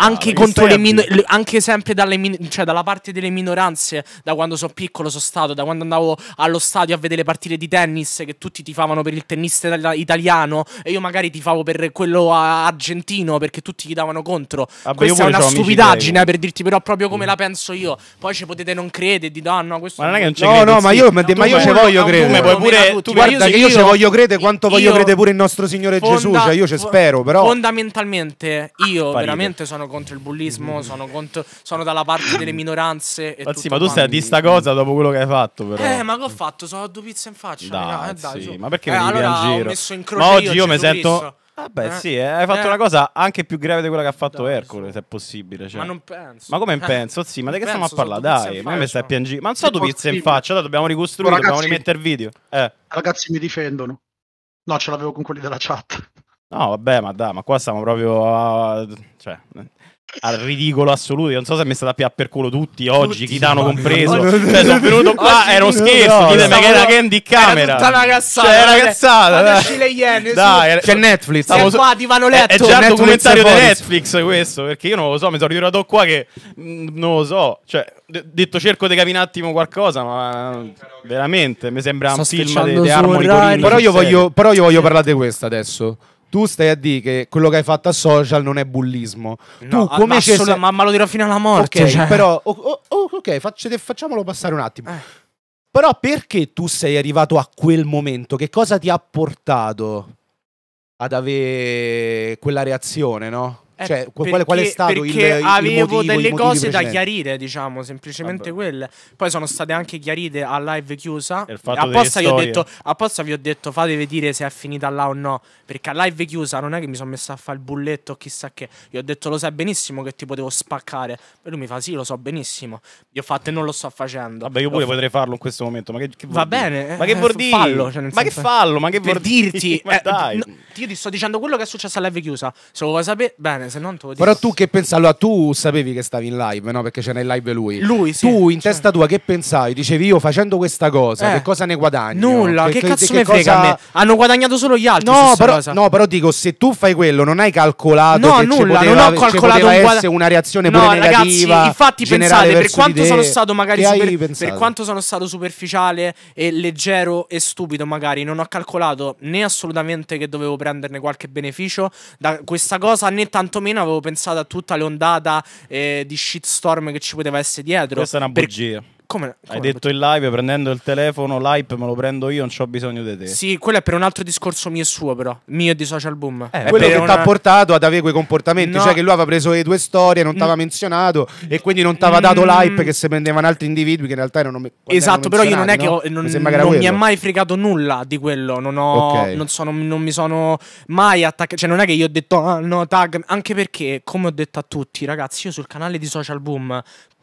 anche, contro le min- anche sempre dalle min- cioè dalla parte delle minoranze, da quando sono piccolo sono stato, da quando andavo allo stadio a vedere le partite di tennis, che tutti ti tifavano per il tennista italiano e io magari ti favo per quello argentino perché tutti gli davano contro. Ah, Questa è una stupidaggine eh, per dirti però proprio come mm. la penso io. Poi ci potete non credere, di no, no, questo ma non è che non c'è No, no, ma io, ma, ma io ci voglio credere. Puoi pure, tu, guarda io, che io ci voglio credere quanto voglio credere pure il nostro Signore Gesù, cioè io ci spero però. Fondamentalmente io veramente sono contro il bullismo, sono, contro, sono, dalla parte delle minoranze. E Anzi, ma tu stai a di cosa dopo quello che hai fatto, però. Eh, ma che ho fatto? Sono due pizze in faccia. Dai, eh, dai, sì. Ma perché eh, mi allora in giro? In ma oggi io mi sento. Vabbè, eh, sì, eh, hai fatto eh. una cosa anche più grave di quella che ha fatto dai, Ercole, sì. se è possibile. Cioè. Ma non penso. Ma come eh. penso? Sì, ma di che stiamo a parlare? Dai, ma me stai a Ma non so tu pizza in faccia, dai, dobbiamo ricostruire, dobbiamo rimettere il video. Eh. Ragazzi, mi difendono. Eh, no, ce l'avevo con quelli della chat. No, vabbè, ma dai, ma qua siamo proprio a, cioè, al ridicolo assoluto. Non so se mi è stata più a per culo tutti oggi, tutti, Chitano compreso. No, no, cioè, sono venuto qua, oggi, era uno scherzo. ma che era Candy Camera. Era tutta una cazzata. Cioè, era cazzata. Dai, c'è Netflix. Stavo qua, ti eh, eh, letto. Certo, è, è già Netflix un documentario di Netflix questo, perché io non lo so, mi sono ritrovato qua che mm, non lo so. Cioè, detto cerco di capire un attimo qualcosa, ma veramente mi sembra Sto un film di, di Armoni Però però io voglio parlare di questo adesso tu stai a dire che quello che hai fatto a social non è bullismo. No, tu come ma, solo, sei... ma, ma, lo dirò fino alla morte. Ok, cioè. però oh, oh, ok, facciate, facciamolo passare un attimo. Eh. Però perché tu sei arrivato a quel momento? Che cosa ti ha portato ad avere quella reazione, no? Eh, cioè, perché, qual è stato il, il avevo delle cose da chiarire, diciamo, semplicemente Vabbè. quelle. Poi sono state anche chiarite a live chiusa. Apposta, ho detto, apposta vi ho detto fatevi dire se è finita là o no, perché a live chiusa non è che mi sono messo a fare il bulletto o chissà che. Gli ho detto lo sai benissimo che ti potevo spaccare. E lui mi fa sì, lo so benissimo. Gli ho fatto e non lo sto facendo. Vabbè, io pure potrei farlo in questo momento, ma che, che Va bene. Ma eh, che eh, vuol dire? Fallo, cioè, ma che fallo, ma che vuol dirti? (laughs) ma dai. No, io ti sto dicendo quello che è successo a live chiusa. Se lo vuoi sapere, bene se non te lo dico. Però tu che pensavi? Allora, tu sapevi che stavi in live, no? Perché c'era in live lui. Lui, sì. Tu in cioè... testa tua che pensavi? Dicevi io facendo questa cosa, eh. che cosa ne guadagno? Nulla, che, che cazzo che, mi cosa... frega a me? Hanno guadagnato solo gli altri no, però, cosa. No, però dico, se tu fai quello non hai calcolato No, nulla, poteva, non ho calcolato un guad... una reazione no, pure ragazzi, infatti pensate, per quanto sono stato magari super... per quanto sono stato superficiale e leggero e stupido magari, non ho calcolato né assolutamente che dovevo prenderne qualche beneficio da questa cosa né tanto quantomeno avevo pensato a tutta l'ondata eh, di shitstorm che ci poteva essere dietro. Questa è una bugia. Per come, come Hai detto in live prendendo il telefono, l'hype me lo prendo io, non ho bisogno di te. Sì, quello è per un altro discorso mio e suo, però. Mio e di social boom. Eh, è quello che una... ti ha portato ad avere quei comportamenti. No. Cioè, che lui aveva preso le tue storie, non mm. menzionato e quindi non t'aveva dato mm. l'hype che se prendevano altri individui che in realtà erano. Esatto, erano però io non è che. Ho, non, mi, non mi, è mai fregato nulla di quello. Non, ho, okay. non, sono, non mi sono mai attaccato. Cioè, non è che io ho detto ah, no, tag. Anche perché, come ho detto a tutti, ragazzi, io sul canale di social boom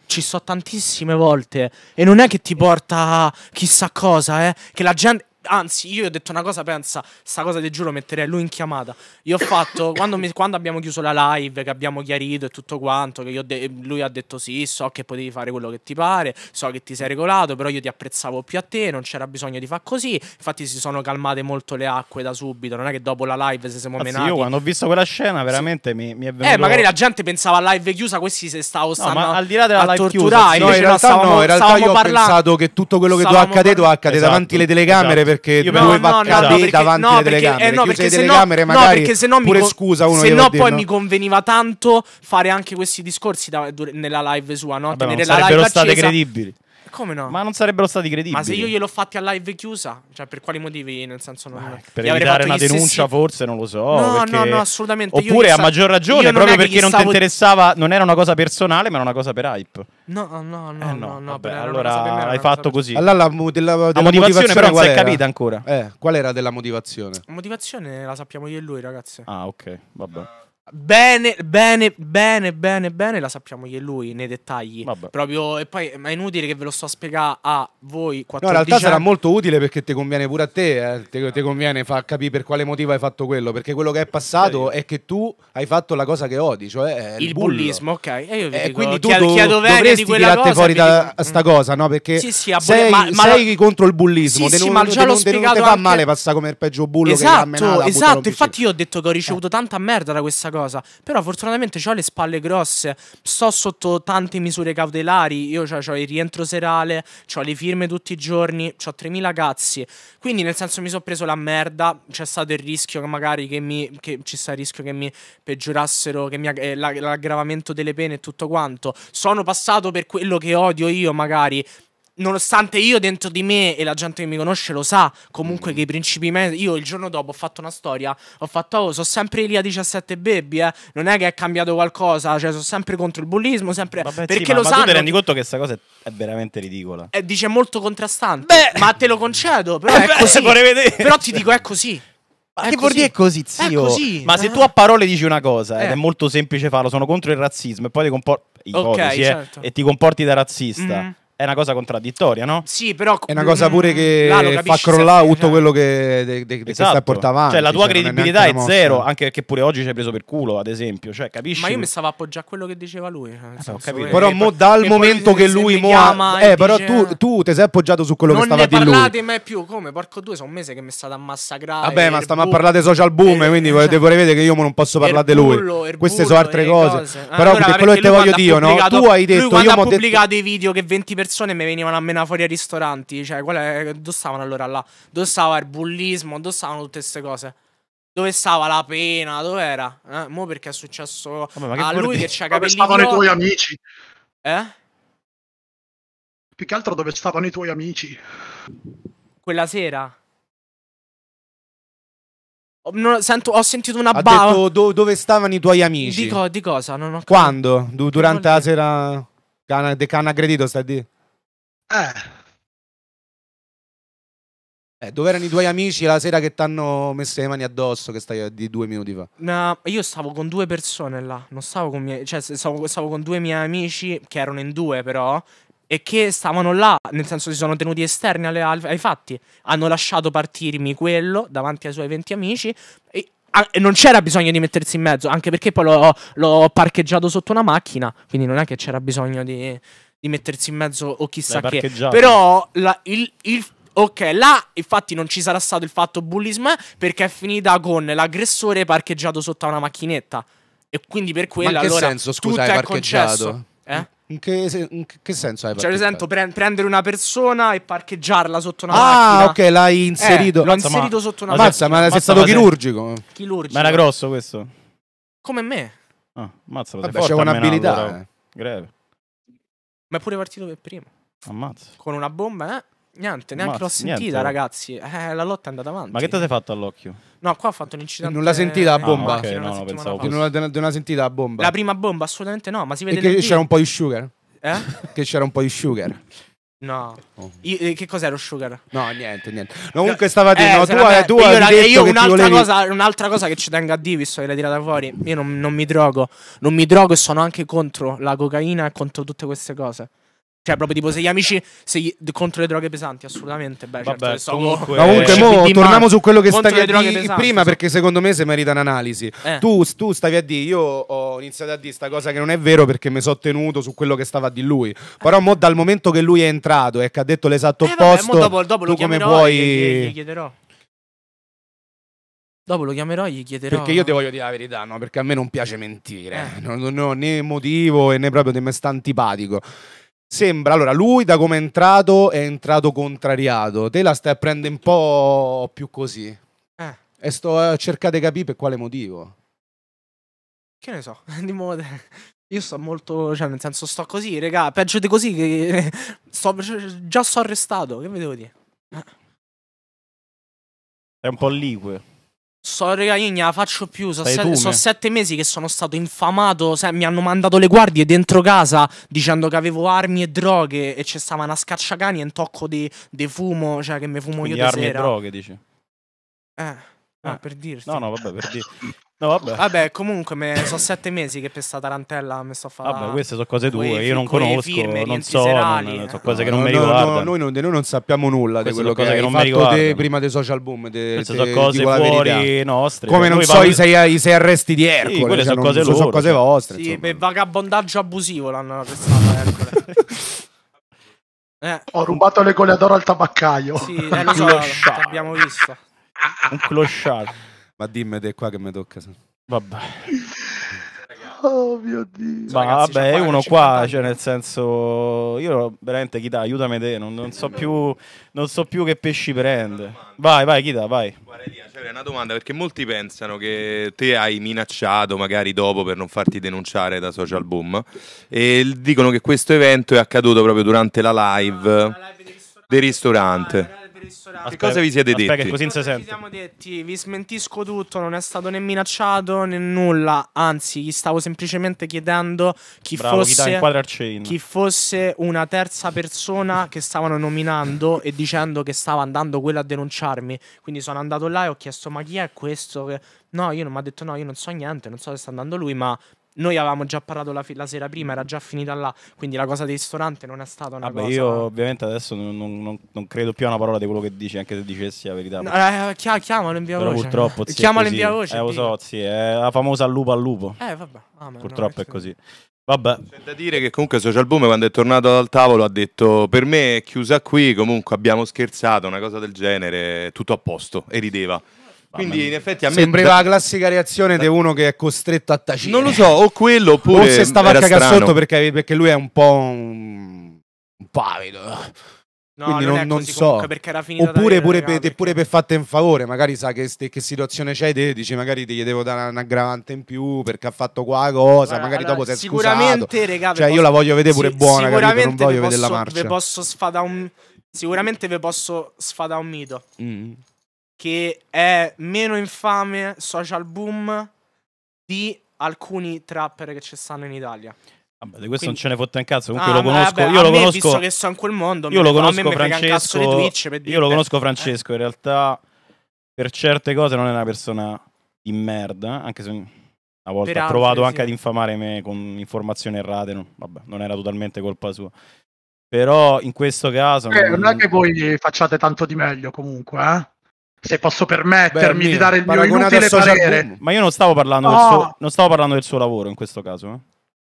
ci so tantissime volte e non è che ti porta chissà cosa, eh, che la gente Anzi, io ho detto una cosa, pensa, sta cosa ti giuro metterei lui in chiamata. Io ho fatto, (laughs) quando, mi, quando, abbiamo chiuso la live, che abbiamo chiarito e tutto quanto, che lui ha detto sì, so che potevi fare quello che ti pare, so che ti sei regolato, però io ti apprezzavo più a te, non c'era bisogno di far così. Infatti si sono calmate molto le acque da subito, non è che dopo la live se siamo Anzi, menati. Io quando ho visto quella scena veramente sì. mi, mi, è venuto... Eh, magari la gente pensava a live chiusa, questi se stavo no, ma al di là della a live torturare, chiusa, no, in realtà no, stavamo, no, in realtà io ho pensato che tutto quello che doveva accade, doveva accade esatto, davanti le telecamere esatto perché io due no, vaccate davanti no, alle telecamere. Eh, no, perché se telecamere no, magari no, perché se no pure con... scusa uno Se no poi dire, mi conveniva tanto fare anche questi discorsi da, nella live sua, no? Vabbè, Tenere la live accesa. credibili. Come no? Ma non sarebbero stati credibili. Ma se io gliel'ho fatti a live chiusa, cioè per quali motivi? Nel senso, non. Beh, per evitare una denuncia, stessi... forse non lo so. No, perché... no, no, assolutamente. Oppure io a maggior ragione, proprio perché non stavo... ti interessava, non era una cosa personale, ma era una cosa per hype. No, no, no, eh, no, no, vabbè, allora me, hai fatto così. Allora la, mu- della, della la motivazione, però non si è capita ancora. Eh, qual era della motivazione? La motivazione la sappiamo io e lui, ragazzi. Ah, ok, vabbè. Bene, bene, bene, bene, bene, la sappiamo io e lui nei dettagli. Vabbè. Proprio, e poi ma è inutile che ve lo sto a spiegare a voi. 14 no, in realtà sarà molto utile perché ti conviene pure a te. Eh. Te, conviene far capire per quale motivo hai fatto quello. Perché quello che è passato è che tu hai fatto la cosa che odi, cioè eh, il, il bullismo. Ok, e io vi eh, dico, quindi tu chiedo, chiedo dovresti tirarti fuori da dico... sta mm. cosa, no? Perché sì, sì, sei, ma, ma sei la... contro il bullismo. Sì, sì, non, ma già l'ho spiegato. Non ti fa male passare come il peggio bullo esatto, Esatto, infatti io ho detto che ho ricevuto eh. tanta merda da questa cosa cosa. Però fortunatamente ho le spalle grosse, sto sotto tante misure cautelari, io ho il rientro serale, ho le firme tutti i giorni, ho 3.000 cazzi. Quindi nel senso mi sono preso la merda, c'è stato il rischio che magari che mi, che ci sta il rischio che mi peggiorassero, che mi, eh, l'aggravamento delle pene e tutto quanto. Sono passato per quello che odio io magari nonostante io dentro di me e la gente che mi conosce lo sa, comunque mm. che i principi medi, io il giorno dopo ho fatto una storia, ho fatto, oh, sono sempre lì a 17 baby, eh. non è che è cambiato qualcosa, cioè sono sempre contro il bullismo, sempre... Vabbè, perché sì, lo ma, sanno... Ma tu ti rendi conto che questa cosa è veramente ridicola. Eh, dice molto contrastante, Beh. ma te lo concedo, però eh è così. Però ti dico, è così. Ma che vuol dire così, zio? È così. Ma se eh. tu a parole dici una cosa, eh. ed è eh. molto semplice farlo, sono contro il razzismo, e poi ti comporti... okay, certo. eh, e ti comporti da razzista... Mm è una cosa contraddittoria, no? Sì, però è una cosa pure che mm, fa crollare tutto cioè. quello che, de, de, de esatto. che sta portando avanti. Cioè, la tua cioè, credibilità è, è zero, anche perché pure oggi ci hai preso per culo, ad esempio. Cioè, capisci? Ma io mi stavo appoggiando a quello che diceva lui. Eh, senso, però, mo, dal e momento che lui mo ha... Eh, però dice... tu, tu ti sei appoggiato su quello non che stava a dire. Non parlate mai più. Come? Porco due, sono un mese che mi è stato ammassacrato. Vabbè, ma stiamo a parlare social boom, eh, quindi eh, volete pure cioè, vedere che io non posso parlare di lui. Queste sono altre cose. Però quello che te voglio dire, no? Tu hai detto. Lui quando ha pubblicato i video che 20% persone mi venivano a mena fuori ai ristoranti. Cioè, qual è, dove stavano allora là? Dove stava il bullismo? Dove stavano tutte queste cose? Dove stava la pena? Dove era? Eh, mo perché è successo Vabbè, ma che a lui dire? che c'ha capelli stavano i tuoi amici? Eh? Più che altro dove stavano i tuoi amici? Quella sera? Non, sento, ho sentito una bava. Detto, do, dove stavano i tuoi amici? Di, co di cosa? Non ho Quando? Du durante la sera che hanno aggredito, stai a dire? Eh. Eh, dove erano i tuoi amici la sera che ti hanno messo le mani addosso? Che stai eh, di due minuti fa? No, io stavo con due persone là. Non stavo con miei. Cioè, stavo, stavo con due miei amici che erano in due, però. E che stavano là, nel senso si sono tenuti esterni alle, ai fatti. Hanno lasciato partirmi quello davanti ai suoi 20 amici. E, a, e non c'era bisogno di mettersi in mezzo, anche perché poi l'ho, l'ho parcheggiato sotto una macchina. Quindi non è che c'era bisogno di di mettersi in mezzo o chissà che. Però la, il, il Ok, là infatti non ci sarà stato il fatto bullismo perché è finita con l'aggressore parcheggiato sotto una macchinetta. E quindi per quella che allora senso, scusa, tutto è concesso. Eh? In che, in che, senso hai Cioè, per esempio, pre prendere una persona e parcheggiarla sotto una ah, macchina. Ah, ok, l'hai eh, inserito. Eh, l'ho inserito ma, sotto una mazza, macchina. Mazza, ma sei stato chirurgico. Chirurgico. Ma era grosso questo. Come me. Ah, mazza, Vabbè, c'è un'abilità. Eh. Greve. Ma è pure partito per primo. Ammazza. Con una bomba, eh? Niente, neanche Ammazza, l'ho sentita, niente. Eh. ragazzi. Eh, la lotta è andata avanti. Ma che te sei fatto all'occhio? No, qua ho fatto un incidente. Non l'ha sentita la ah, bomba? Ah, ok, no, no, pensavo Non ha, non la bomba. La prima bomba, assolutamente no, ma si E vede che c'era un po' di sugar. Eh? che c'era un po' di sugar. No, oh. io, eh, che cos'era lo sugar? No, niente, niente. No, comunque eh, stava dicendo, eh, no, tu, me... tu io, hai detto io un'altra, volevi... cosa, un'altra cosa che ci tengo a dire, visto che l'hai tirata fuori, io non, non mi drogo, non mi drogo e sono anche contro la cocaina e contro tutte queste cose. Cioè, proprio tipo se gli amici se gli, contro le droghe pesanti, assolutamente. Beh, certo, Vabbè, certo, comunque, comunque eh, mo, torniamo su quello che stavi a dire prima, perché secondo me se merita un'analisi. Eh. Tu, tu, stavi a dire, io ho iniziato a dire questa cosa che non è vero perché mi sono tenuto su quello che stava di lui. Però, mo, dal momento che lui è entrato e ecco, che ha detto l'esatto eh, opposto, vabbè, dopo, dopo tu come puoi. Gli, gli chiederò. Dopo lo chiamerò e gli chiederò. Perché io ti voglio dire la verità, no? Perché a me non piace mentire. Eh. Non, ho né motivo e né proprio ti mi sta antipatico. Sembra, allora, lui da come è entrato è entrato contrariato, te la stai prendendo un po' più così. Eh. E sto a eh, cercare di capire per quale motivo. Che ne so, (laughs) di modo... Io sto molto, cioè nel senso sto così, regà, peggio di così che (laughs) sto, cioè, già sto arrestato, che vi devo dire? È un po' liquido. So, raga, io non la faccio più. Sono set, so sette, mesi che sono stato infamato. Se, mi hanno mandato le guardie dentro casa dicendo che avevo armi e droghe e c'è stava una scacciacani e un tocco di, di fumo, cioè che mi fumo Quindi io di armi e droghe, dici? Eh, eh. Ah, per dirti. No, no, vabbè, per dirti. (laughs) No, vabbè. vabbè. comunque me, sono sette mesi che per tarantella mi sto a fare. Vabbè, queste sono cose tue, io non conosco, firme, non so, serali, non, eh. sono cose che non no, mi riguardano. No, non, noi non sappiamo nulla queste di quello che, che non hai fatto te prima dei social boom, te, queste te, sono cose fuori verità. nostre. Come non so parli... i, sei, i sei arresti di Ercole, sì, quelle cioè, sono, cose loro, sono cose cioè. vostre. Sì, per vagabondaggio abusivo l'hanno arrestata eh, Ercole. (laughs) eh. Ho rubato le goleadore al tabaccaio. Sì, è eh, lo so, l'abbiamo visto. Un clochard. Ma dimmi te qua che mi tocca. Vabbè. Oh mio dio. Ma Ragazzi, vabbè, è uno qua, cioè nel senso, io veramente Chita, aiutami te, non, non, so più, non so più che pesci prende. Vai, vai Chita, vai. Guarda c'è cioè, una domanda perché molti pensano che te hai minacciato magari dopo per non farti denunciare da Social Boom e dicono che questo evento è accaduto proprio durante la live, ah, la live del ristorante. Ah, Aspetta, che cosa vi siete aspetta, detti? Che così ci siamo detti? Vi smentisco tutto, non è stato né minacciato né nulla. Anzi, gli stavo semplicemente chiedendo chi, Bravo, fosse, chi, chi fosse una terza persona che stavano nominando e dicendo che stava andando quella a denunciarmi. Quindi sono andato là e ho chiesto: ma chi è questo? Che... No, io non mi ha detto no, io non so niente, non so se sta andando lui, ma noi avevamo già parlato la, fi- la, sera prima, era già finita là, quindi la cosa del ristorante non è stata una Vabbè, cosa. Io ovviamente adesso non, non, non, credo più a una parola di quello che dici, anche se dicessi la verità. No, eh, chiamalo in via voce. Purtroppo, zia, chiamalo in via voce. Eh, lo so, sì, è la famosa lupa al lupo. Eh, vabbè. Ah, purtroppo no, è così. Vabbè. C'è da dire che comunque Social Boom quando è tornato dal tavolo ha detto per me è chiusa qui, comunque abbiamo scherzato, una cosa del genere, tutto a posto e rideva. Quindi in effetti a me sembrava la classica reazione di uno che è costretto a tacere. Non lo so, o quello oppure o se stava a cagare sotto perché, perché, lui è un po' un, un pavido. No, Quindi non, non, non so. Oppure pure, per, perché... pure per fatte in favore, magari sa che, che situazione c'è, te, dici magari ti devo dare un aggravante in più perché ha fatto qua cosa, allora, magari allora, dopo si è sicuramente, regà, cioè, posso... io la voglio vedere pure sì, buona, capito? Non voglio vedere la marcia. posso sfadare un... Sicuramente vi posso sfadare un mito. Mm che è meno infame social boom di alcuni trapper che ci stanno in Italia. Vabbè, di questo Quindi... non ce ne fotte un cazzo. Comunque ah, lo conosco. Vabbè, io lo conosco. Visto che sono in quel mondo, io lo conosco Francesco. Twitch, io lo conosco Francesco. In eh. realtà, per certe cose, non è una persona di merda. Anche se una volta per ha provato altre, anche sì. ad infamare me con informazioni errate. Non, vabbè, non era totalmente colpa sua. Però in questo caso. Eh, non... non è che voi facciate tanto di meglio comunque, eh? se posso permettermi Beh, di dare il mio inutile parere. Boom. Ma io non stavo, parlando no. suo, non stavo parlando del suo lavoro in questo caso. Eh.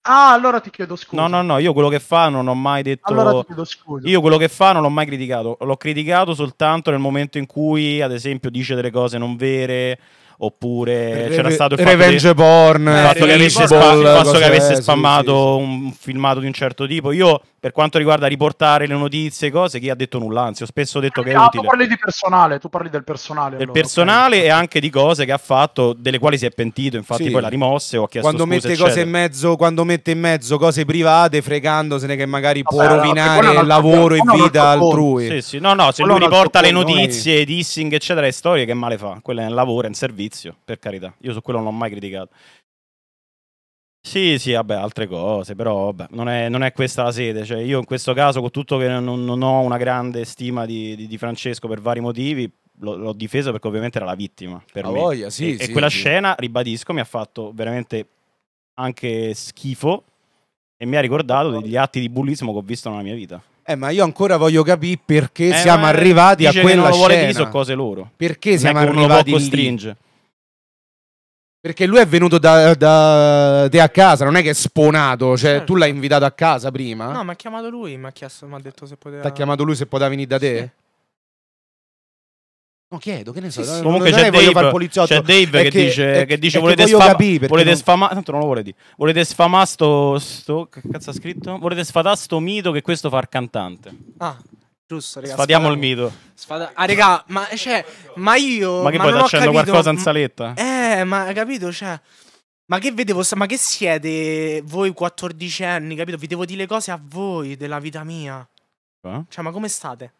Ah, allora ti chiedo scusa. No, no, no, io quello che fa non ho mai detto. Allora ti chiedo scusa. Io quello che fa non l'ho mai criticato. L'ho criticato soltanto nel momento in cui, ad esempio, dice delle cose non vere. Oppure Re- c'era stato il revenge fatto, porn, il fatto, che, eh, avesse, spa- che avesse spammato sì, sì, sì. un filmato di un certo tipo. Io per quanto riguarda riportare le notizie, cose, chi ha detto nulla, anzi ho spesso detto ah, che è ah, utile. Tu parli di personale, tu parli del personale. Del allora, personale okay. e anche di cose che ha fatto, delle quali si è pentito, infatti sì. poi l'ha rimosse o ha chiesto quando scuse, mette cose in mezzo, Quando mette in mezzo cose private, fregandosene che magari Vabbè, può rovinare il lavoro e vita altrui. Sì, sì. No, no, se quello lui riporta le notizie, noi... dissing, eccetera, e storie, che male fa? Quello è un lavoro, è un servizio, per carità. Io su quello non l'ho mai criticato. Sì, sì, vabbè, altre cose, però vabbè, non, è, non, è, questa la sede. Cioè, io in questo caso, con tutto che non, non ho una grande stima di, di, di Francesco per vari motivi, l'ho, l'ho, difeso perché ovviamente era la vittima. Per la me. Voglia, sì, e, sì, e quella sì. scena, ribadisco, mi ha fatto veramente anche schifo e mi ha ricordato degli atti di bullismo che ho visto nella mia vita. Eh, ma io ancora voglio capire perché eh, siamo arrivati a quella che non lo vuole scena. Dice cose loro. Perché non siamo arrivati a costringe. Lì. Perché lui è venuto da, da te a casa, non è che è sponato, cioè certo. tu l'hai invitato a casa prima. No, mi ha chiamato lui, mi ha, chiesto, mi ha detto se poteva... Ti ha chiamato lui se poteva venire da te? Sì. No, chiedo, che ne so. Sì, sì. Comunque c'è Dave, c'è Dave che, che, dice, è, che dice volete, che sfama, volete non... sfamare. Tanto non lo volete. Volete sfamare sto, sto. Che cazzo ha scritto? Volete sfatare sto mito che questo fa il cantante. Ah. Giusto, raga. Sfadiamo sfadavo. il mito. Sfada- ah, raga, ma, cioè, ma io. Ma che ma poi ti accendo qualcosa in saletta? Eh, ma capito, cioè. Ma che vedevo, ma che siete voi 14 anni, capito? Vi devo dire cose a voi della vita mia. Eh? Cioè, ma come state?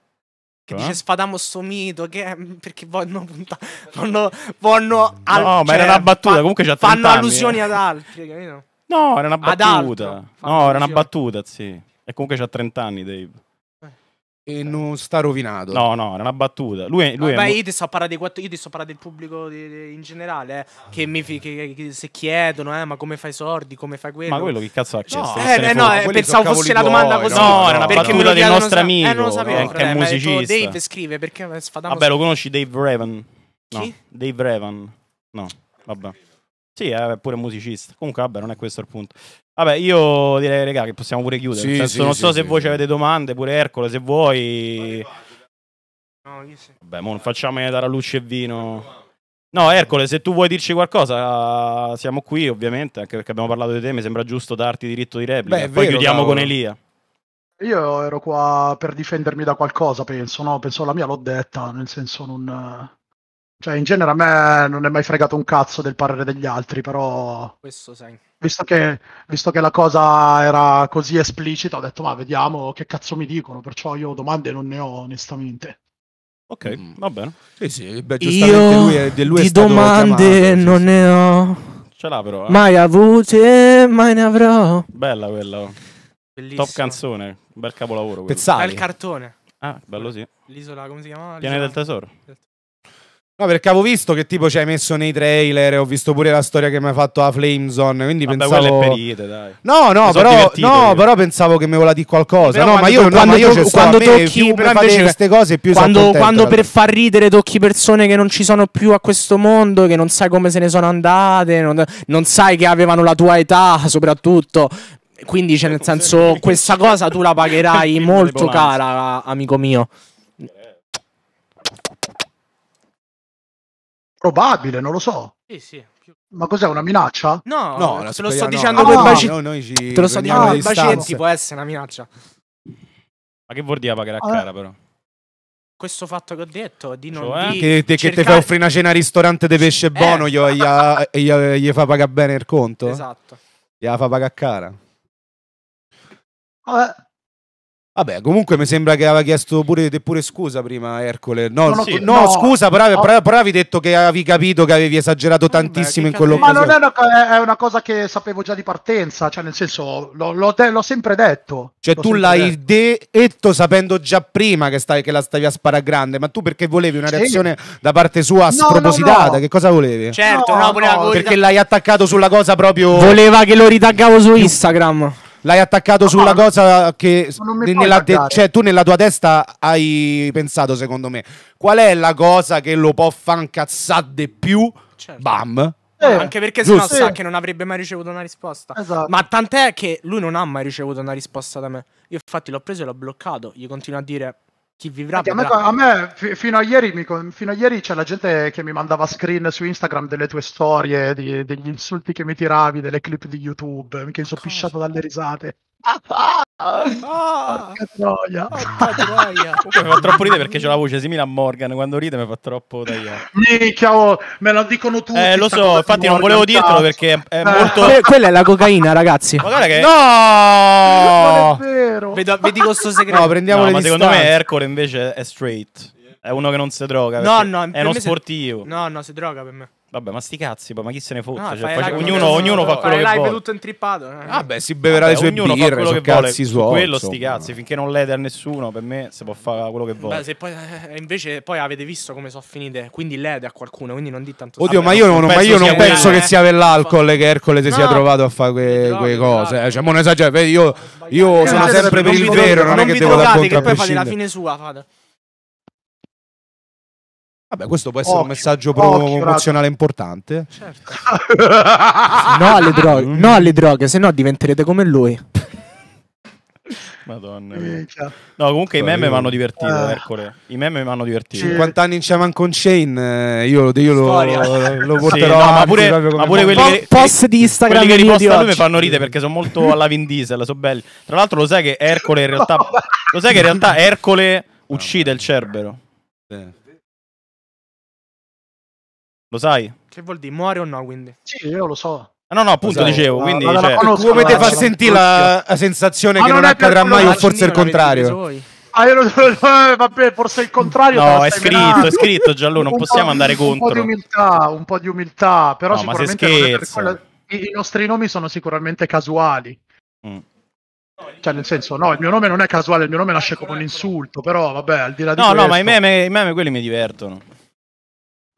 Che eh? dice sfadiamo sto mito, che (laughs) perché vanno puntare. Vanno, vanno al, No, cioè, ma era una cioè, battuta, fa, comunque c'ha Fanno anni, eh. allusioni eh. ad altri, capito? No, era una battuta. No, era una battuta, sì. E comunque c'ha 30 anni, Dave e non sta rovinato. No, no, è una battuta. Lui, lui Vabbè, io, ti sto parlando quattro, io ti sto parlando del pubblico di, di, in generale, eh, che, mi, che, che, se chiedono, eh, ma come fai i sordi, come fai quello. Ma quello che cazzo ha chiesto? Eh, no, eh, no pensavo fosse la domanda così. No, era una battuta del nostro eh, amico, eh, non lo sapevo, no, eh, che è musicista. Dave scrive, perché sfatiamo... Vabbè, lo conosci Dave Revan? No, Dave Revan, no, vabbè. Sì, è pure musicista. Comunque, vabbè, non è questo il punto. Vabbè, io direi, regà, che possiamo pure chiudere. Sì, senso, cioè, sì, non sì, so se voi avete domande, pure Ercole, se vuoi. No, io sì. Vabbè, non facciamo tarallucci e vino. No, Ercole, se tu vuoi dirci qualcosa, siamo qui ovviamente, anche perché abbiamo parlato di te, mi sembra giusto darti diritto di replica. Beh, Poi chiudiamo cavolo. con Elia. Io ero qua per difendermi da qualcosa, penso, no? Penso la mia l'ho detta, nel senso non... Cioè, in genere a me non è mai fregato un cazzo del parere degli altri, però... Questo sai. Visto che, visto che la cosa era così esplicita, ho detto, ma vediamo che cazzo mi dicono, perciò io domande non ne ho onestamente. Ok, mm. va bene. Sì, sì, beh, giustamente io lui è, di è domande chiamato, non sì. ne ho. Ce l'ha però. Eh. Mai avute, mai ne avrò. Bella quella. Bellissima. Top canzone, bel capolavoro. Quello. Pezzali. Bel cartone. Ah, bello sì. L'isola, come si chiamava? Piana del tesoro. No, perché avevo visto che tipo ci hai messo nei trailer, ho visto pure la storia che mi hai fatto a Flamezone, quindi Vabbè, pensavo... Perite, dai. No, no, però, no però, pensavo che mi vola di qualcosa. Però no, ma io, quando, no, quando tocchi per invece, queste cose più Quando, quando per far ridere tocchi persone che non ci sono più a questo mondo, che non sai come se ne sono andate, non, non sai che avevano la tua età soprattutto. Quindi, cioè, nel senso, (laughs) questa cosa tu la pagherai molto cara, amico mio. Probabile, non lo so. Sì, sì. Ma cos'è una minaccia? No, no te lo sto dicendo no, con no, ah, baci... no, noi ci Te lo sto dicendo con i bacetti, può essere una minaccia. Ma che vuol dire pagare a cara, però? questo fatto che ho detto di non cioè, di che, te, cercare... che te fa offrire una cena al ristorante di pesce eh. buono eh. gli, gli, gli, fa pagare bene il conto esatto gli fa pagare cara Vabbè. Vabbè, comunque mi sembra che aveva chiesto pure, pure scusa prima Ercole. No, sì, no, no scusa, però, no. però, però, avevi detto che avevi capito che avevi esagerato tantissimo in quello Ma non è una, è una, cosa che sapevo già di partenza, cioè nel senso l'ho, sempre detto. Cioè tu l'hai detto sapendo già prima che, stai, che la stavi a sparare grande, ma tu perché volevi una reazione sì. da parte sua spropositata? Che cosa volevi? Certo, no, voleva Perché l'hai attaccato sulla cosa proprio... Voleva che lo ritaggavo su Instagram l'hai attaccato no, sulla no, cosa che nella cioè, tu nella tua testa hai pensato, secondo me, qual è la cosa che lo può far incazzare di più? Certo. Bam. Eh, anche perché sennò sì. sa eh. che non avrebbe mai ricevuto una risposta. Esatto. Ma tant'è che lui non ha mai ricevuto una risposta da me. Io infatti l'ho preso e l'ho bloccato. Gli continuo a dire chi vivrà a me, a me f- fino, a ieri, mi, fino a ieri c'è la gente che mi mandava screen su Instagram delle tue storie, di, degli insulti che mi tiravi, delle clip di YouTube, che sono pisciato dalle risate. Ah, ah, ah, ah, troia. troia. Comunque mi fa troppo ridere perché c'è la voce simile a Morgan. Quando ride mi fa troppo tagliare. Minchia, oh, me lo dicono tutti. Eh, lo so, infatti non volevo cazzo. dirtelo perché è eh. molto. Que- quella è la cocaina, ragazzi. Ma guarda che. No, non è vero. Vedo, vedi questo segreto. No, prendiamo no, le ma distanze. Secondo me Ercole invece è straight. È uno che non si droga. No, no, è uno sportivo. Se... No, no, si droga per me. Vabbè, ma sti cazzi, ma chi se ne fotte? No, cioè, fai, ognuno, ognuno fa quello che vuole. live tutto intrippato. Eh. Vabbè, si beverà Vabbè, le sue birre, fa quello che cazzi vuole. Su quello sti cazzi, finché non lede a nessuno, per me si può fare quello che vuole. Beh, poi, eh, invece poi avete visto come sono finite, quindi lede a qualcuno, quindi non di tanto Oddio, ma io non, ma io non penso che eh. sia per l'alcol che Ercole si sia trovato a fare quelle cose. Eh, cioè, non esagerate, io sono sempre per il vero, non è che devo raccontare che poi fate la fine sua, fate. Vabbè, questo può essere occhio, un messaggio promozionale importante. Certo. no, alle droghe, no alle droghe, se no diventerete come lui. Madonna mia. No, comunque i meme mi hanno divertito, uh, eh. Ercole. I meme mi hanno divertito. 50 anni in Shaman con Chain, io, eh, io lo, lo, porterò sì, no, ma pure, ma pure quelli che, post di Instagram quelli che riposta lui mi fanno ridere perché sono molto alla Vin Diesel, sono belli. Tra l'altro lo sai che Ercole in realtà (laughs) lo sai che in realtà Ercole uccide il Cerbero. Sì. Lo sai? Che vuol dire? Muore o no, quindi? Sì, io lo so. Ah, no, no, appunto dicevo, no, quindi no, cioè, come ti fa sentire la, la sensazione ma che non, non accadrà mai o forse il contrario? Ah, io lo, eh, vabbè, forse il contrario. No, è scritto, è scritto Giallo, non possiamo andare contro. Un po' di umiltà, un po' di umiltà, però no, sicuramente quello, i, i, nostri nomi sono sicuramente casuali. Mm. Cioè, nel senso, no, il mio nome non è casuale, il mio nome nasce come un insulto, però vabbè, al di là di No, questo... no, ma i meme, i meme quelli mi divertono.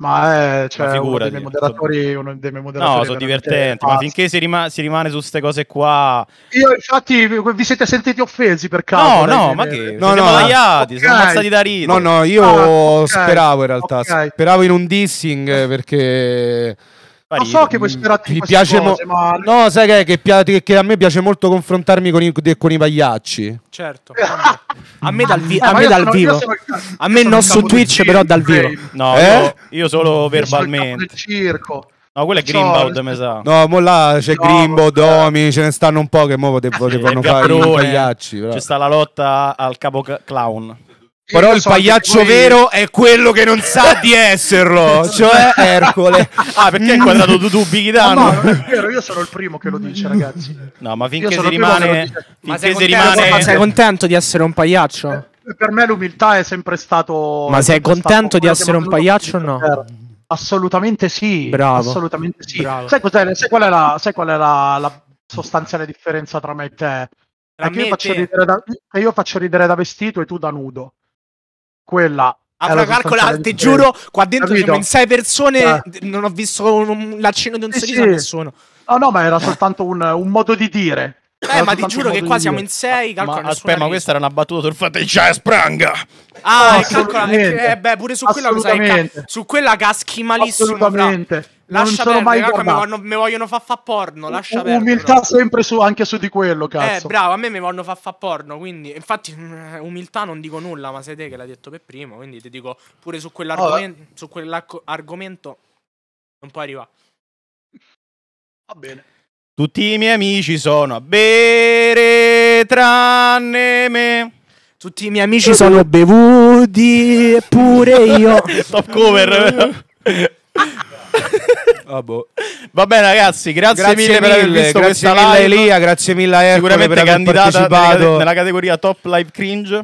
Ma è eh, cioè, ma uno dei miei moderatori, uno dei miei moderatori. No, sono divertente, ma finché si, rima- si, rimane su queste cose qua. Io infatti vi siete sentiti offesi per caso. No, no, ma che? No, siamo no, eh. okay. siamo ammazzati da ridere. No, no, io ah, okay. speravo in realtà, okay. speravo in un dissing eh, perché lo so che voi sperate mi piace cose, mo- ma... No, sai che, che, pi- che, a me piace molto confrontarmi con i, con i pagliacci. Certo. a me dal, vi- eh, a me dal sono, vivo. a me non su Twitch, circo, però dal vivo. No, eh? io, solo verbalmente. Io circo. No, quello è Grimbaud, eh, mi sa. No, mo là c'è no, Grimbaud, Domi, ce ne stanno un po' che mo potevano eh, fare i pagliacci. C'è sta la lotta al capo clown. Però il pagliaccio poi... vero è quello che non sa di esserlo, (laughs) cioè, cioè Ercole. (laughs) ah, perché hai inquadrato Dudu Bighidano? No, no, è vero, io sono il primo che lo dice, ragazzi. No, ma finché si rimane... Ma sei, contento, rimane... ma sei contento di essere un pagliaccio? Eh, per me l'umiltà è sempre stato... Ma sei contento di essere un pagliaccio o no? Assolutamente sì. Bravo. Assolutamente sì. Bravo. Sai, sai, qual è la, qual è la, la sostanziale differenza tra me e te? Tra io, faccio da, io faccio ridere da vestito e tu da nudo quella Allora, calcola, ti giuro, qua dentro Capito? siamo in sei persone, eh. non ho visto l'accenno di un sì, sorriso sì. a nessuno. No, no, ma era soltanto un, un modo di dire. Eh, ma ti giuro che qua dire. siamo in sei, calcola ma, Aspetta, ma questa era una battuta sul fatto di Già Spranga! Ah, no, calcola, eh, beh, pure su quella, sai, su quella caschi malissimo. Assolutamente. Fra. Lascia non sono perdere, mai raga, mi, vanno, mi vogliono far fa porno, lascia U- Umiltà perdere. sempre su, anche su di quello, eh, cazzo. Eh, bravo, a me mi vogliono far fa porno, quindi... Infatti, (laughs) umiltà non dico nulla, ma sei te che l'hai detto per primo, quindi ti dico pure su quell'argomento... Oh, su quell'argomento non puoi arrivare. Va bene. Tutti i miei amici sono a bere tranne me. Tutti i miei amici sono bevuti, eppure io. (laughs) Top cover. (laughs) Ah, boh. Va bene, ragazzi, grazie, grazie mille, mille, per aver visto grazie questa mille live. Elia, grazie mille a Ercole Sicuramente per aver partecipato nella, categoria top live cringe.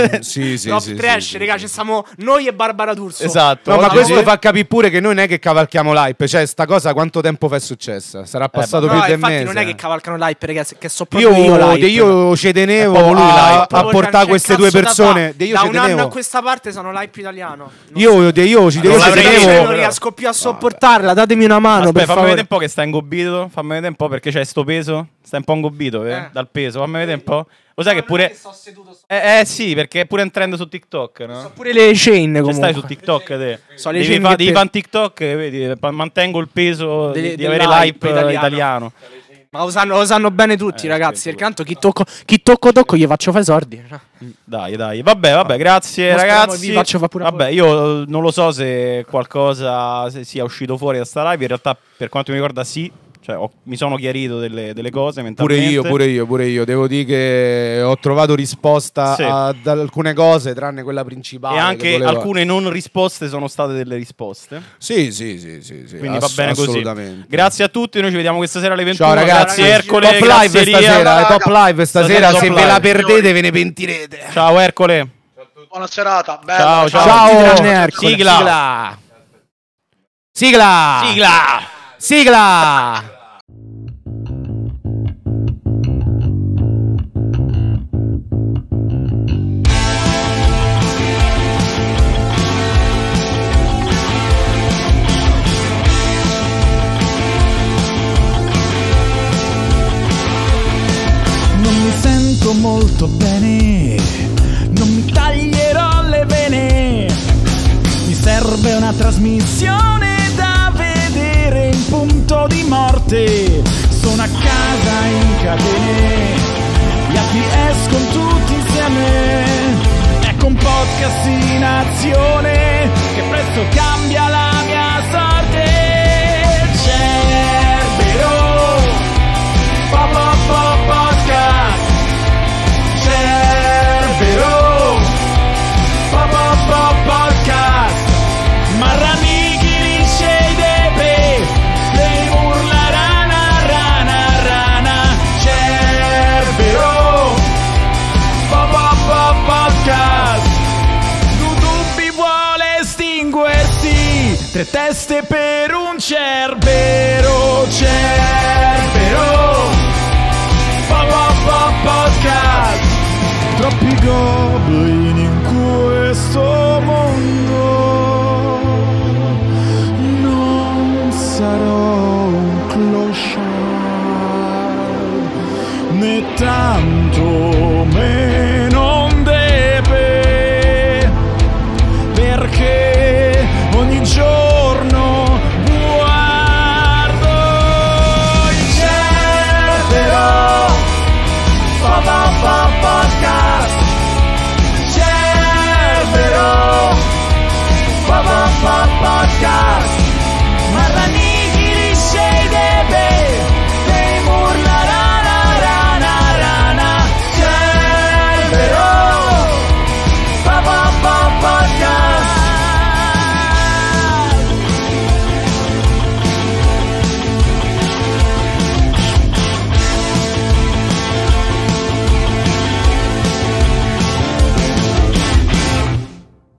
Mm, sì, (laughs) sì, top sì, trash, sì, raga, ci siamo noi e Barbara D'Urso. Esatto. No, ma questo sì. fa capire pure che noi non è che cavalchiamo l'hype, cioè sta cosa quanto tempo fa è successa? Sarà eh, passato eh, più no, di un mese. non è che cavalcano l'hype, ragazzi, che so proprio io, io, io cedenevo a, a portare cioè, queste due persone. Da, da un anno a questa parte sono l'hype italiano. Io, io ci devo Non riesco più a sopportarla, datemi una una mano. Aspetta, fammi favore. vedere un po' che sta ingobbito. Fammi vedere un po' perché c'è sto peso. Sta un po' ingobbito eh? Eh. dal peso. Fammi vedere un po'. Lo sai ah, che pure. Che sto seduto, sto... Eh, eh, sì, perché è pure un trend su TikTok. No? So pure le chain. Come stai su TikTok te. So le devi fa, devi per... fan TikTok, vedi, mantengo il peso Dele, di, di avere l'hype italiano. italiano. Ma lo sanno, lo sanno bene tutti, eh, ragazzi. Perché tanto chi tocco, chi tocco tocco gli faccio fare i soldi. Mm, dai, dai. Vabbè, vabbè, grazie, Mostriamo ragazzi. faccio fa pure vabbè, io eh, non lo so se qualcosa sia uscito fuori da sta live. In realtà, per quanto mi riguarda, sì. Cioè, ho, mi sono chiarito delle, delle, cose mentalmente. Pure io, pure io, pure io. Devo dire che ho trovato risposta sì. ad alcune cose, tranne quella principale. E anche volevo... alcune non risposte sono state delle risposte. Sì, sì, sì, sì, sì. Quindi Ass- va bene così. Grazie a tutti, noi ci vediamo questa sera alle 21. Ciao ragazzi, Ercole, top live stasera, eh, top live stasera, stasera se ve la perdete ve ne pentirete. Ciao Ercole. Buona serata. Bella. Ciao, ciao. ciao. Sigla. Sigla. Sigla. sigla.